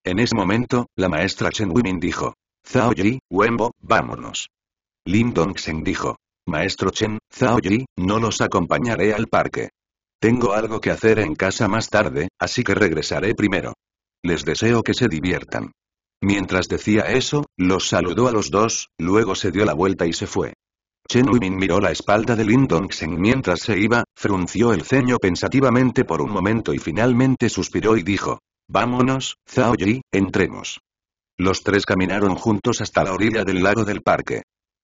En ese momento, la maestra Chen Wimin dijo. Zhao Yi, Wenbo, vámonos. Lin Dongsen dijo. Maestro Chen, Zhao Yi, no los acompañaré al parque. Tengo algo que hacer en casa más tarde, así que regresaré primero. Les deseo que se diviertan. Mientras decía eso, los saludó a los dos, luego se dio la vuelta y se fue. Chen Wimin miró la espalda de Lin Dongsen mientras se iba, frunció el ceño pensativamente por un momento y finalmente suspiró y dijo, Vámonos, Zhao Yi, entremos. Los tres caminaron juntos hasta la orilla del lago del parque.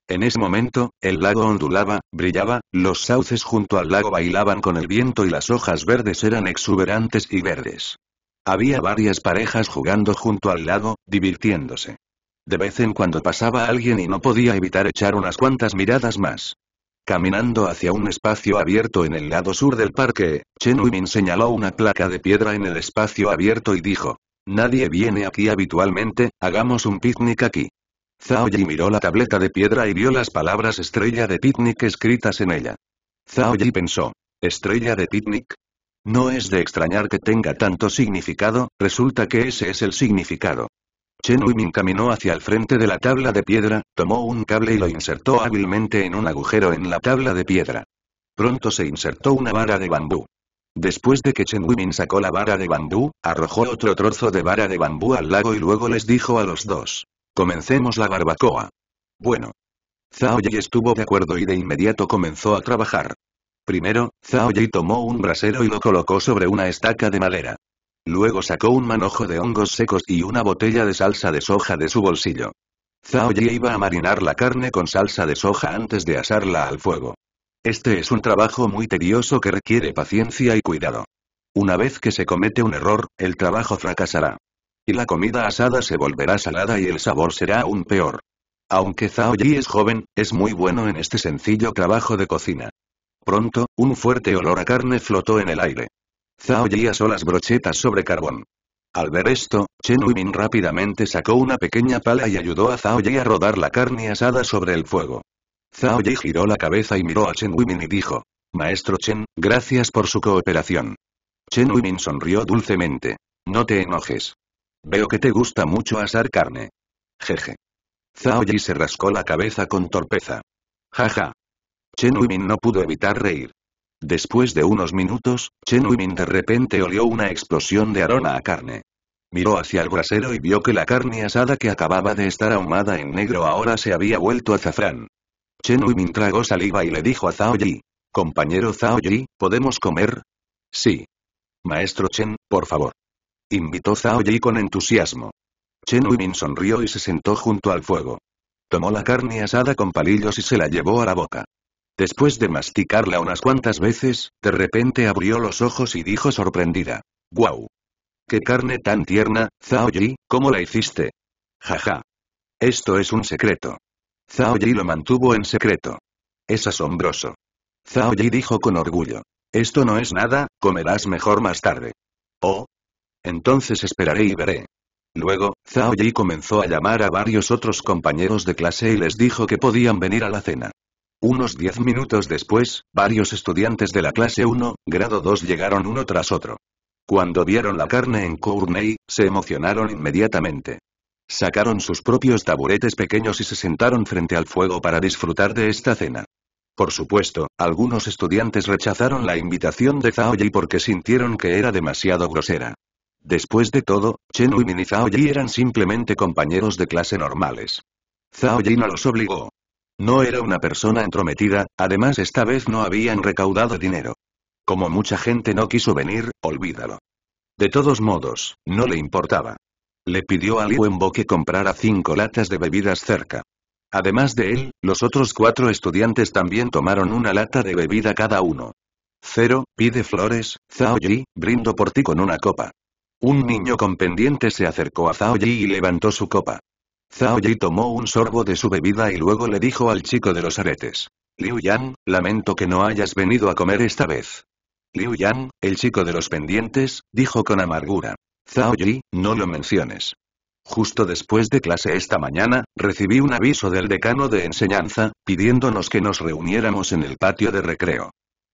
En ese momento, el lago ondulaba, brillaba, los sauces junto al lago bailaban con el viento y las hojas verdes eran exuberantes y verdes. Había varias parejas jugando junto al lado, divirtiéndose. De vez en cuando pasaba alguien y no podía evitar echar unas cuantas miradas más. Caminando hacia un espacio abierto en el lado sur del parque, Chen Uimin señaló una placa de piedra en el espacio abierto y dijo, Nadie viene aquí habitualmente, hagamos un picnic aquí. Zhao Yi miró la tableta de piedra y vio las palabras estrella de picnic escritas en ella. Zhao Yi pensó, ¿estrella de picnic? No es de extrañar que tenga tanto significado, resulta que ese es el significado. Chen Wimin caminó hacia el frente de la tabla de piedra, tomó un cable y lo insertó hábilmente en un agujero en la tabla de piedra. Pronto se insertó una vara de bambú. Después de que Chen Wimin sacó la vara de bambú, arrojó otro trozo de vara de bambú al lago y luego les dijo a los dos. Comencemos la barbacoa. Bueno. Zhao Yi estuvo de acuerdo y de inmediato comenzó a trabajar. Primero, Zhao Yi tomó un brasero y lo colocó sobre una estaca de madera. Luego sacó un manojo de hongos secos y una botella de salsa de soja de su bolsillo. Zhao Yi iba a marinar la carne con salsa de soja antes de asarla al fuego. Este es un trabajo muy tedioso que requiere paciencia y cuidado. Una vez que se comete un error, el trabajo fracasará. Y la comida asada se volverá salada y el sabor será aún peor. Aunque Zhao Yi es joven, es muy bueno en este sencillo trabajo de cocina. Pronto, un fuerte olor a carne flotó en el aire. Zhao Yi asó las brochetas sobre carbón. Al ver esto, Chen Huimin rápidamente sacó una pequeña pala y ayudó a Zhao Yi a rodar la carne asada sobre el fuego. Zhao Yi giró la cabeza y miró a Chen Huimin y dijo, Maestro Chen, gracias por su cooperación. Chen Huimin sonrió dulcemente. No te enojes. Veo que te gusta mucho asar carne. Jeje. Zhao Yi se rascó la cabeza con torpeza. Jaja. Chen Huimin no pudo evitar reír. Después de unos minutos, Chen Huimin de repente olió una explosión de aroma a carne. Miró hacia el brasero y vio que la carne asada que acababa de estar ahumada en negro ahora se había vuelto azafrán. Chen Huimin tragó saliva y le dijo a Zhao Yi. Compañero Zhao Yi, ¿podemos comer? Sí. Maestro Chen, por favor. Invitó Zhao Yi con entusiasmo. Chen Huimin sonrió y se sentó junto al fuego. Tomó la carne asada con palillos y se la llevó a la boca. Después de masticarla unas cuantas veces, de repente abrió los ojos y dijo sorprendida. ¡Guau! ¡Qué carne tan tierna, Zhao Yi, ¿cómo la hiciste? Jaja. Esto es un secreto. Zhao Yi lo mantuvo en secreto. Es asombroso. Zhao Yi dijo con orgullo. Esto no es nada, comerás mejor más tarde. Oh. Entonces esperaré y veré. Luego, Zhao Yi comenzó a llamar a varios otros compañeros de clase y les dijo que podían venir a la cena. Unos diez minutos después, varios estudiantes de la clase 1, grado 2 llegaron uno tras otro. Cuando vieron la carne en Courney, se emocionaron inmediatamente. Sacaron sus propios taburetes pequeños y se sentaron frente al fuego para disfrutar de esta cena. Por supuesto, algunos estudiantes rechazaron la invitación de Zhao Yi porque sintieron que era demasiado grosera. Después de todo, Chen y y Zhao Yi eran simplemente compañeros de clase normales. Zhao Yi no los obligó. No era una persona entrometida, además esta vez no habían recaudado dinero. Como mucha gente no quiso venir, olvídalo. De todos modos, no le importaba. Le pidió a Liu que comprara cinco latas de bebidas cerca. Además de él, los otros cuatro estudiantes también tomaron una lata de bebida cada uno. Cero, pide flores, Zhao Yi, brindo por ti con una copa. Un niño con pendiente se acercó a Zhao Yi y levantó su copa. Zhao Yi tomó un sorbo de su bebida y luego le dijo al chico de los aretes. Liu Yang, lamento que no hayas venido a comer esta vez. Liu Yang, el chico de los pendientes, dijo con amargura. Zhao Yi, no lo menciones. Justo después de clase esta mañana, recibí un aviso del decano de enseñanza, pidiéndonos que nos reuniéramos en el patio de recreo.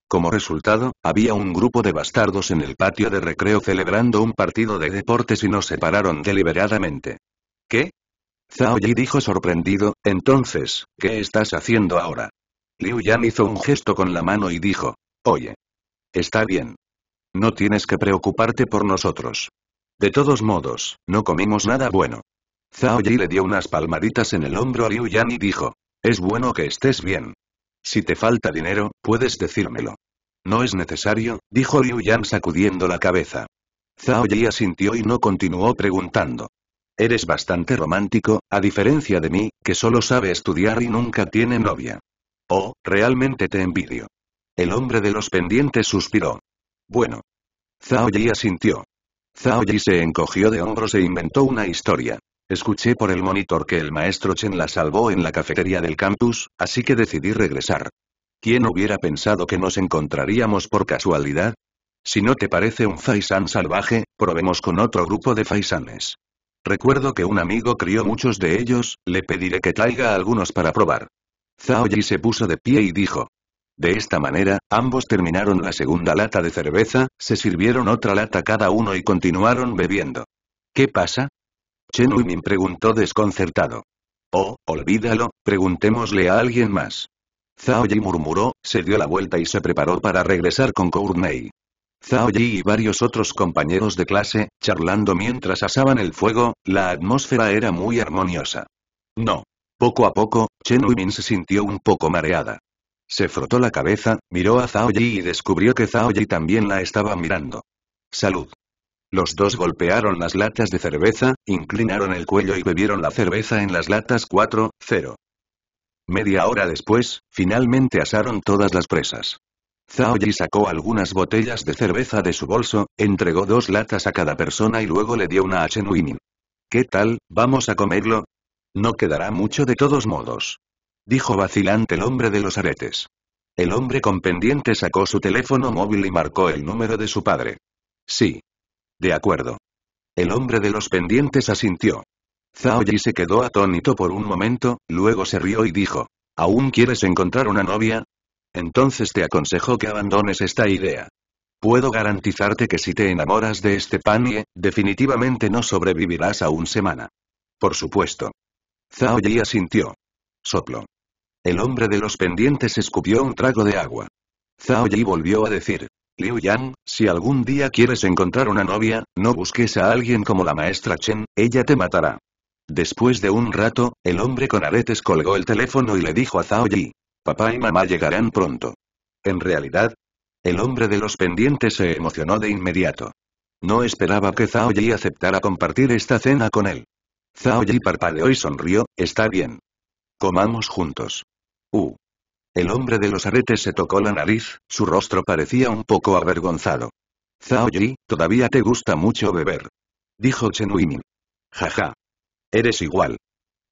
Como resultado, había un grupo de bastardos en el patio de recreo celebrando un partido de deportes y nos separaron deliberadamente. ¿Qué? Zhao Yi dijo sorprendido, entonces, ¿qué estás haciendo ahora? Liu Yan hizo un gesto con la mano y dijo, oye. Está bien. No tienes que preocuparte por nosotros. De todos modos, no comimos nada bueno. Zhao Yi le dio unas palmaditas en el hombro a Liu Yan y dijo, es bueno que estés bien. Si te falta dinero, puedes decírmelo. No es necesario, dijo Liu Yan sacudiendo la cabeza. Zhao Yi asintió y no continuó preguntando. Eres bastante romántico, a diferencia de mí, que solo sabe estudiar y nunca tiene novia. Oh, realmente te envidio. El hombre de los pendientes suspiró. Bueno. Zhao Yi asintió. Zhao Yi se encogió de hombros e inventó una historia. Escuché por el monitor que el maestro Chen la salvó en la cafetería del campus, así que decidí regresar. ¿Quién hubiera pensado que nos encontraríamos por casualidad? Si no te parece un Faisan salvaje, probemos con otro grupo de Faisanes. Recuerdo que un amigo crió muchos de ellos, le pediré que traiga algunos para probar. Zhao Yi se puso de pie y dijo. De esta manera, ambos terminaron la segunda lata de cerveza, se sirvieron otra lata cada uno y continuaron bebiendo. ¿Qué pasa? Chen Huimin preguntó desconcertado. Oh, olvídalo, preguntémosle a alguien más. Zhao Yi murmuró, se dio la vuelta y se preparó para regresar con Courtney. Zhao Yi y varios otros compañeros de clase, charlando mientras asaban el fuego, la atmósfera era muy armoniosa. No. Poco a poco, Chen Huimin se sintió un poco mareada. Se frotó la cabeza, miró a Zhao Yi y descubrió que Zhao Yi también la estaba mirando. Salud. Los dos golpearon las latas de cerveza, inclinaron el cuello y bebieron la cerveza en las latas 4-0. Media hora después, finalmente asaron todas las presas. Zhao sacó algunas botellas de cerveza de su bolso, entregó dos latas a cada persona y luego le dio una a Chen ¿Qué tal, vamos a comerlo? No quedará mucho de todos modos. Dijo vacilante el hombre de los aretes. El hombre con pendiente sacó su teléfono móvil y marcó el número de su padre. Sí. De acuerdo. El hombre de los pendientes asintió. Zhao se quedó atónito por un momento, luego se rió y dijo. ¿Aún quieres encontrar una novia? Entonces te aconsejo que abandones esta idea. Puedo garantizarte que si te enamoras de este panie, eh, definitivamente no sobrevivirás a un semana. Por supuesto. Zhao Yi asintió. Soplo. El hombre de los pendientes escupió un trago de agua. Zhao Yi volvió a decir. Liu Yang, si algún día quieres encontrar una novia, no busques a alguien como la maestra Chen, ella te matará. Después de un rato, el hombre con aretes colgó el teléfono y le dijo a Zhao Yi. Papá y mamá llegarán pronto. En realidad, el hombre de los pendientes se emocionó de inmediato. No esperaba que Zhao Yi aceptara compartir esta cena con él. Zhao Yi parpadeó y sonrió, está bien. Comamos juntos. Uh. El hombre de los aretes se tocó la nariz, su rostro parecía un poco avergonzado. Zhao Yi, todavía te gusta mucho beber. Dijo Chen Wiming. Jaja. Eres igual.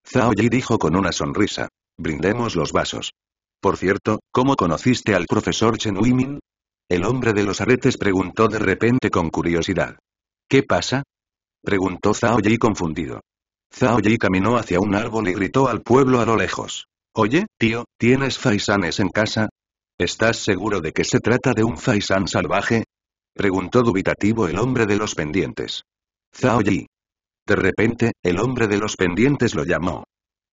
Zhao Yi dijo con una sonrisa. Brindemos los vasos. Por cierto, ¿cómo conociste al profesor Chen Wimin? El hombre de los aretes preguntó de repente con curiosidad. ¿Qué pasa? Preguntó Zhao Yi confundido. Zhao Yi caminó hacia un árbol y gritó al pueblo a lo lejos. Oye, tío, ¿tienes faisanes en casa? ¿Estás seguro de que se trata de un faisán salvaje? Preguntó dubitativo el hombre de los pendientes. Zhao Yi. De repente, el hombre de los pendientes lo llamó.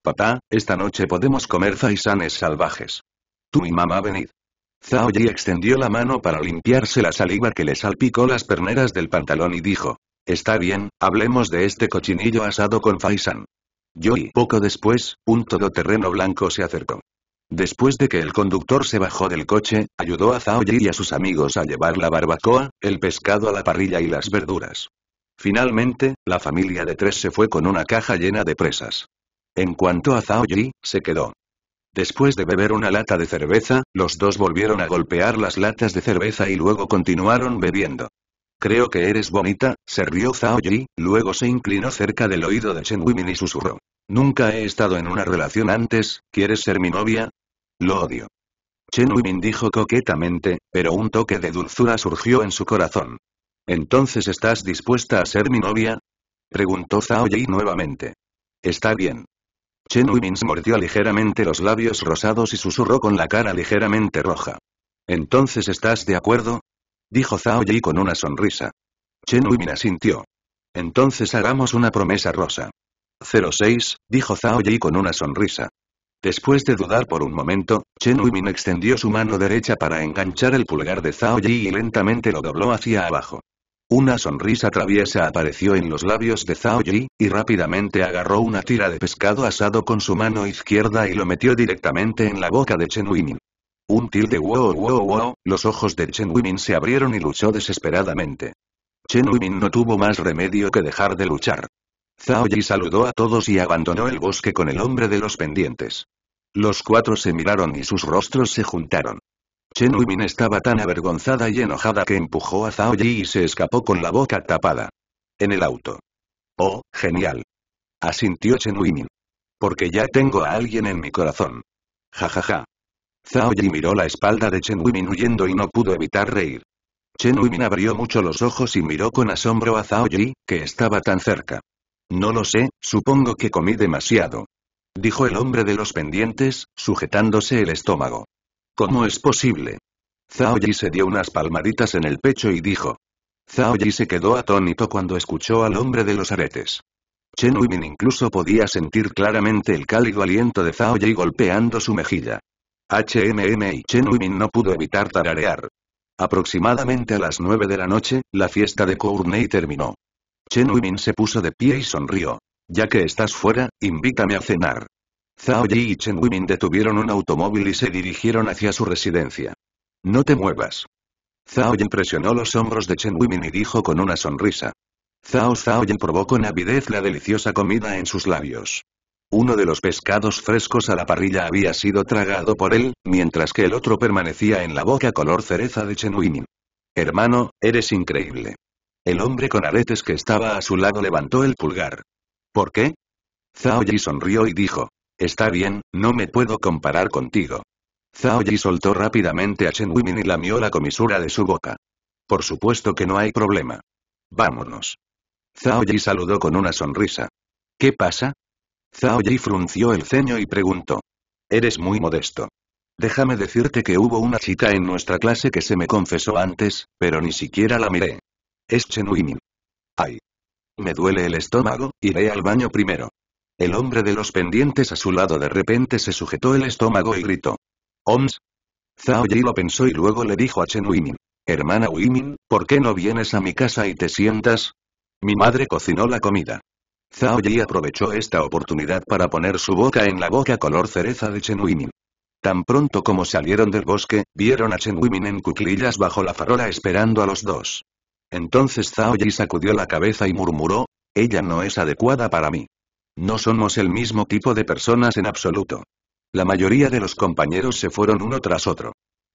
Papá, esta noche podemos comer faisanes salvajes. Tú y mamá venid. Zhao Yi extendió la mano para limpiarse la saliva que le salpicó las perneras del pantalón y dijo. Está bien, hablemos de este cochinillo asado con faisan». Yo y poco después, un todoterreno blanco se acercó. Después de que el conductor se bajó del coche, ayudó a Zhao Yi y a sus amigos a llevar la barbacoa, el pescado a la parrilla y las verduras. Finalmente, la familia de tres se fue con una caja llena de presas. En cuanto a Zhao Yi, se quedó. Después de beber una lata de cerveza, los dos volvieron a golpear las latas de cerveza y luego continuaron bebiendo. Creo que eres bonita, se rió Zhao Yi, luego se inclinó cerca del oído de Chen Wimin y susurró. Nunca he estado en una relación antes, ¿quieres ser mi novia? Lo odio. Chen Wimin dijo coquetamente, pero un toque de dulzura surgió en su corazón. ¿Entonces estás dispuesta a ser mi novia? Preguntó Zhao Yi nuevamente. Está bien. Chen se mordió ligeramente los labios rosados y susurró con la cara ligeramente roja. ¿Entonces estás de acuerdo? Dijo Zhao Yi con una sonrisa. Chen asintió. Entonces hagamos una promesa rosa. 06, dijo Zhao Yi con una sonrisa. Después de dudar por un momento, Chen Min extendió su mano derecha para enganchar el pulgar de Zhao Yi y lentamente lo dobló hacia abajo. Una sonrisa traviesa apareció en los labios de Zhao Yi, y rápidamente agarró una tira de pescado asado con su mano izquierda y lo metió directamente en la boca de Chen Wimin. Un tilde wow wow wow, los ojos de Chen Wimin se abrieron y luchó desesperadamente. Chen Wimin no tuvo más remedio que dejar de luchar. Zhao Yi saludó a todos y abandonó el bosque con el hombre de los pendientes. Los cuatro se miraron y sus rostros se juntaron. Chen Wubin estaba tan avergonzada y enojada que empujó a Zhao Yi y se escapó con la boca tapada. En el auto. Oh, genial. Asintió Chen Wubin. Porque ya tengo a alguien en mi corazón. Ja ja ja. Zhao Yi miró la espalda de Chen Wubin huyendo y no pudo evitar reír. Chen abrió mucho los ojos y miró con asombro a Zhao Yi, que estaba tan cerca. No lo sé, supongo que comí demasiado. Dijo el hombre de los pendientes, sujetándose el estómago. ¿Cómo es posible? Zhao Yi se dio unas palmaditas en el pecho y dijo. Zhao Yi se quedó atónito cuando escuchó al hombre de los aretes. Chen Huimin incluso podía sentir claramente el cálido aliento de Zhao Yi golpeando su mejilla. HMM y Chen Huimin no pudo evitar tararear. Aproximadamente a las nueve de la noche, la fiesta de Courney terminó. Chen Huimin se puso de pie y sonrió. Ya que estás fuera, invítame a cenar. Zhao Yi y Chen Wimin detuvieron un automóvil y se dirigieron hacia su residencia. No te muevas. Zhao presionó los hombros de Chen Wimin y dijo con una sonrisa. Zhao Zhao Yin probó con avidez la deliciosa comida en sus labios. Uno de los pescados frescos a la parrilla había sido tragado por él, mientras que el otro permanecía en la boca color cereza de Chen Wimin. Hermano, eres increíble. El hombre con aretes que estaba a su lado levantó el pulgar. ¿Por qué? Zhao Yi sonrió y dijo. Está bien, no me puedo comparar contigo. Zhao Yi soltó rápidamente a Chen Wimin y lamió la comisura de su boca. Por supuesto que no hay problema. Vámonos. Zhao Yi saludó con una sonrisa. ¿Qué pasa? Zhao Yi frunció el ceño y preguntó. Eres muy modesto. Déjame decirte que hubo una chica en nuestra clase que se me confesó antes, pero ni siquiera la miré. Es Chen Wimin. Ay. Me duele el estómago, iré al baño primero. El hombre de los pendientes a su lado de repente se sujetó el estómago y gritó. ¡Oms! Zhao Yi lo pensó y luego le dijo a Chen Wimin. Hermana Wimin, ¿por qué no vienes a mi casa y te sientas? Mi madre cocinó la comida. Zhao Yi aprovechó esta oportunidad para poner su boca en la boca color cereza de Chen Wimin. Tan pronto como salieron del bosque, vieron a Chen Wimin en cuclillas bajo la farola esperando a los dos. Entonces Zhao Yi sacudió la cabeza y murmuró, ella no es adecuada para mí. No somos el mismo tipo de personas en absoluto. La mayoría de los compañeros se fueron uno tras otro.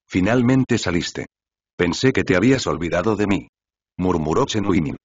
Finalmente saliste. Pensé que te habías olvidado de mí. Murmuró Chenuini.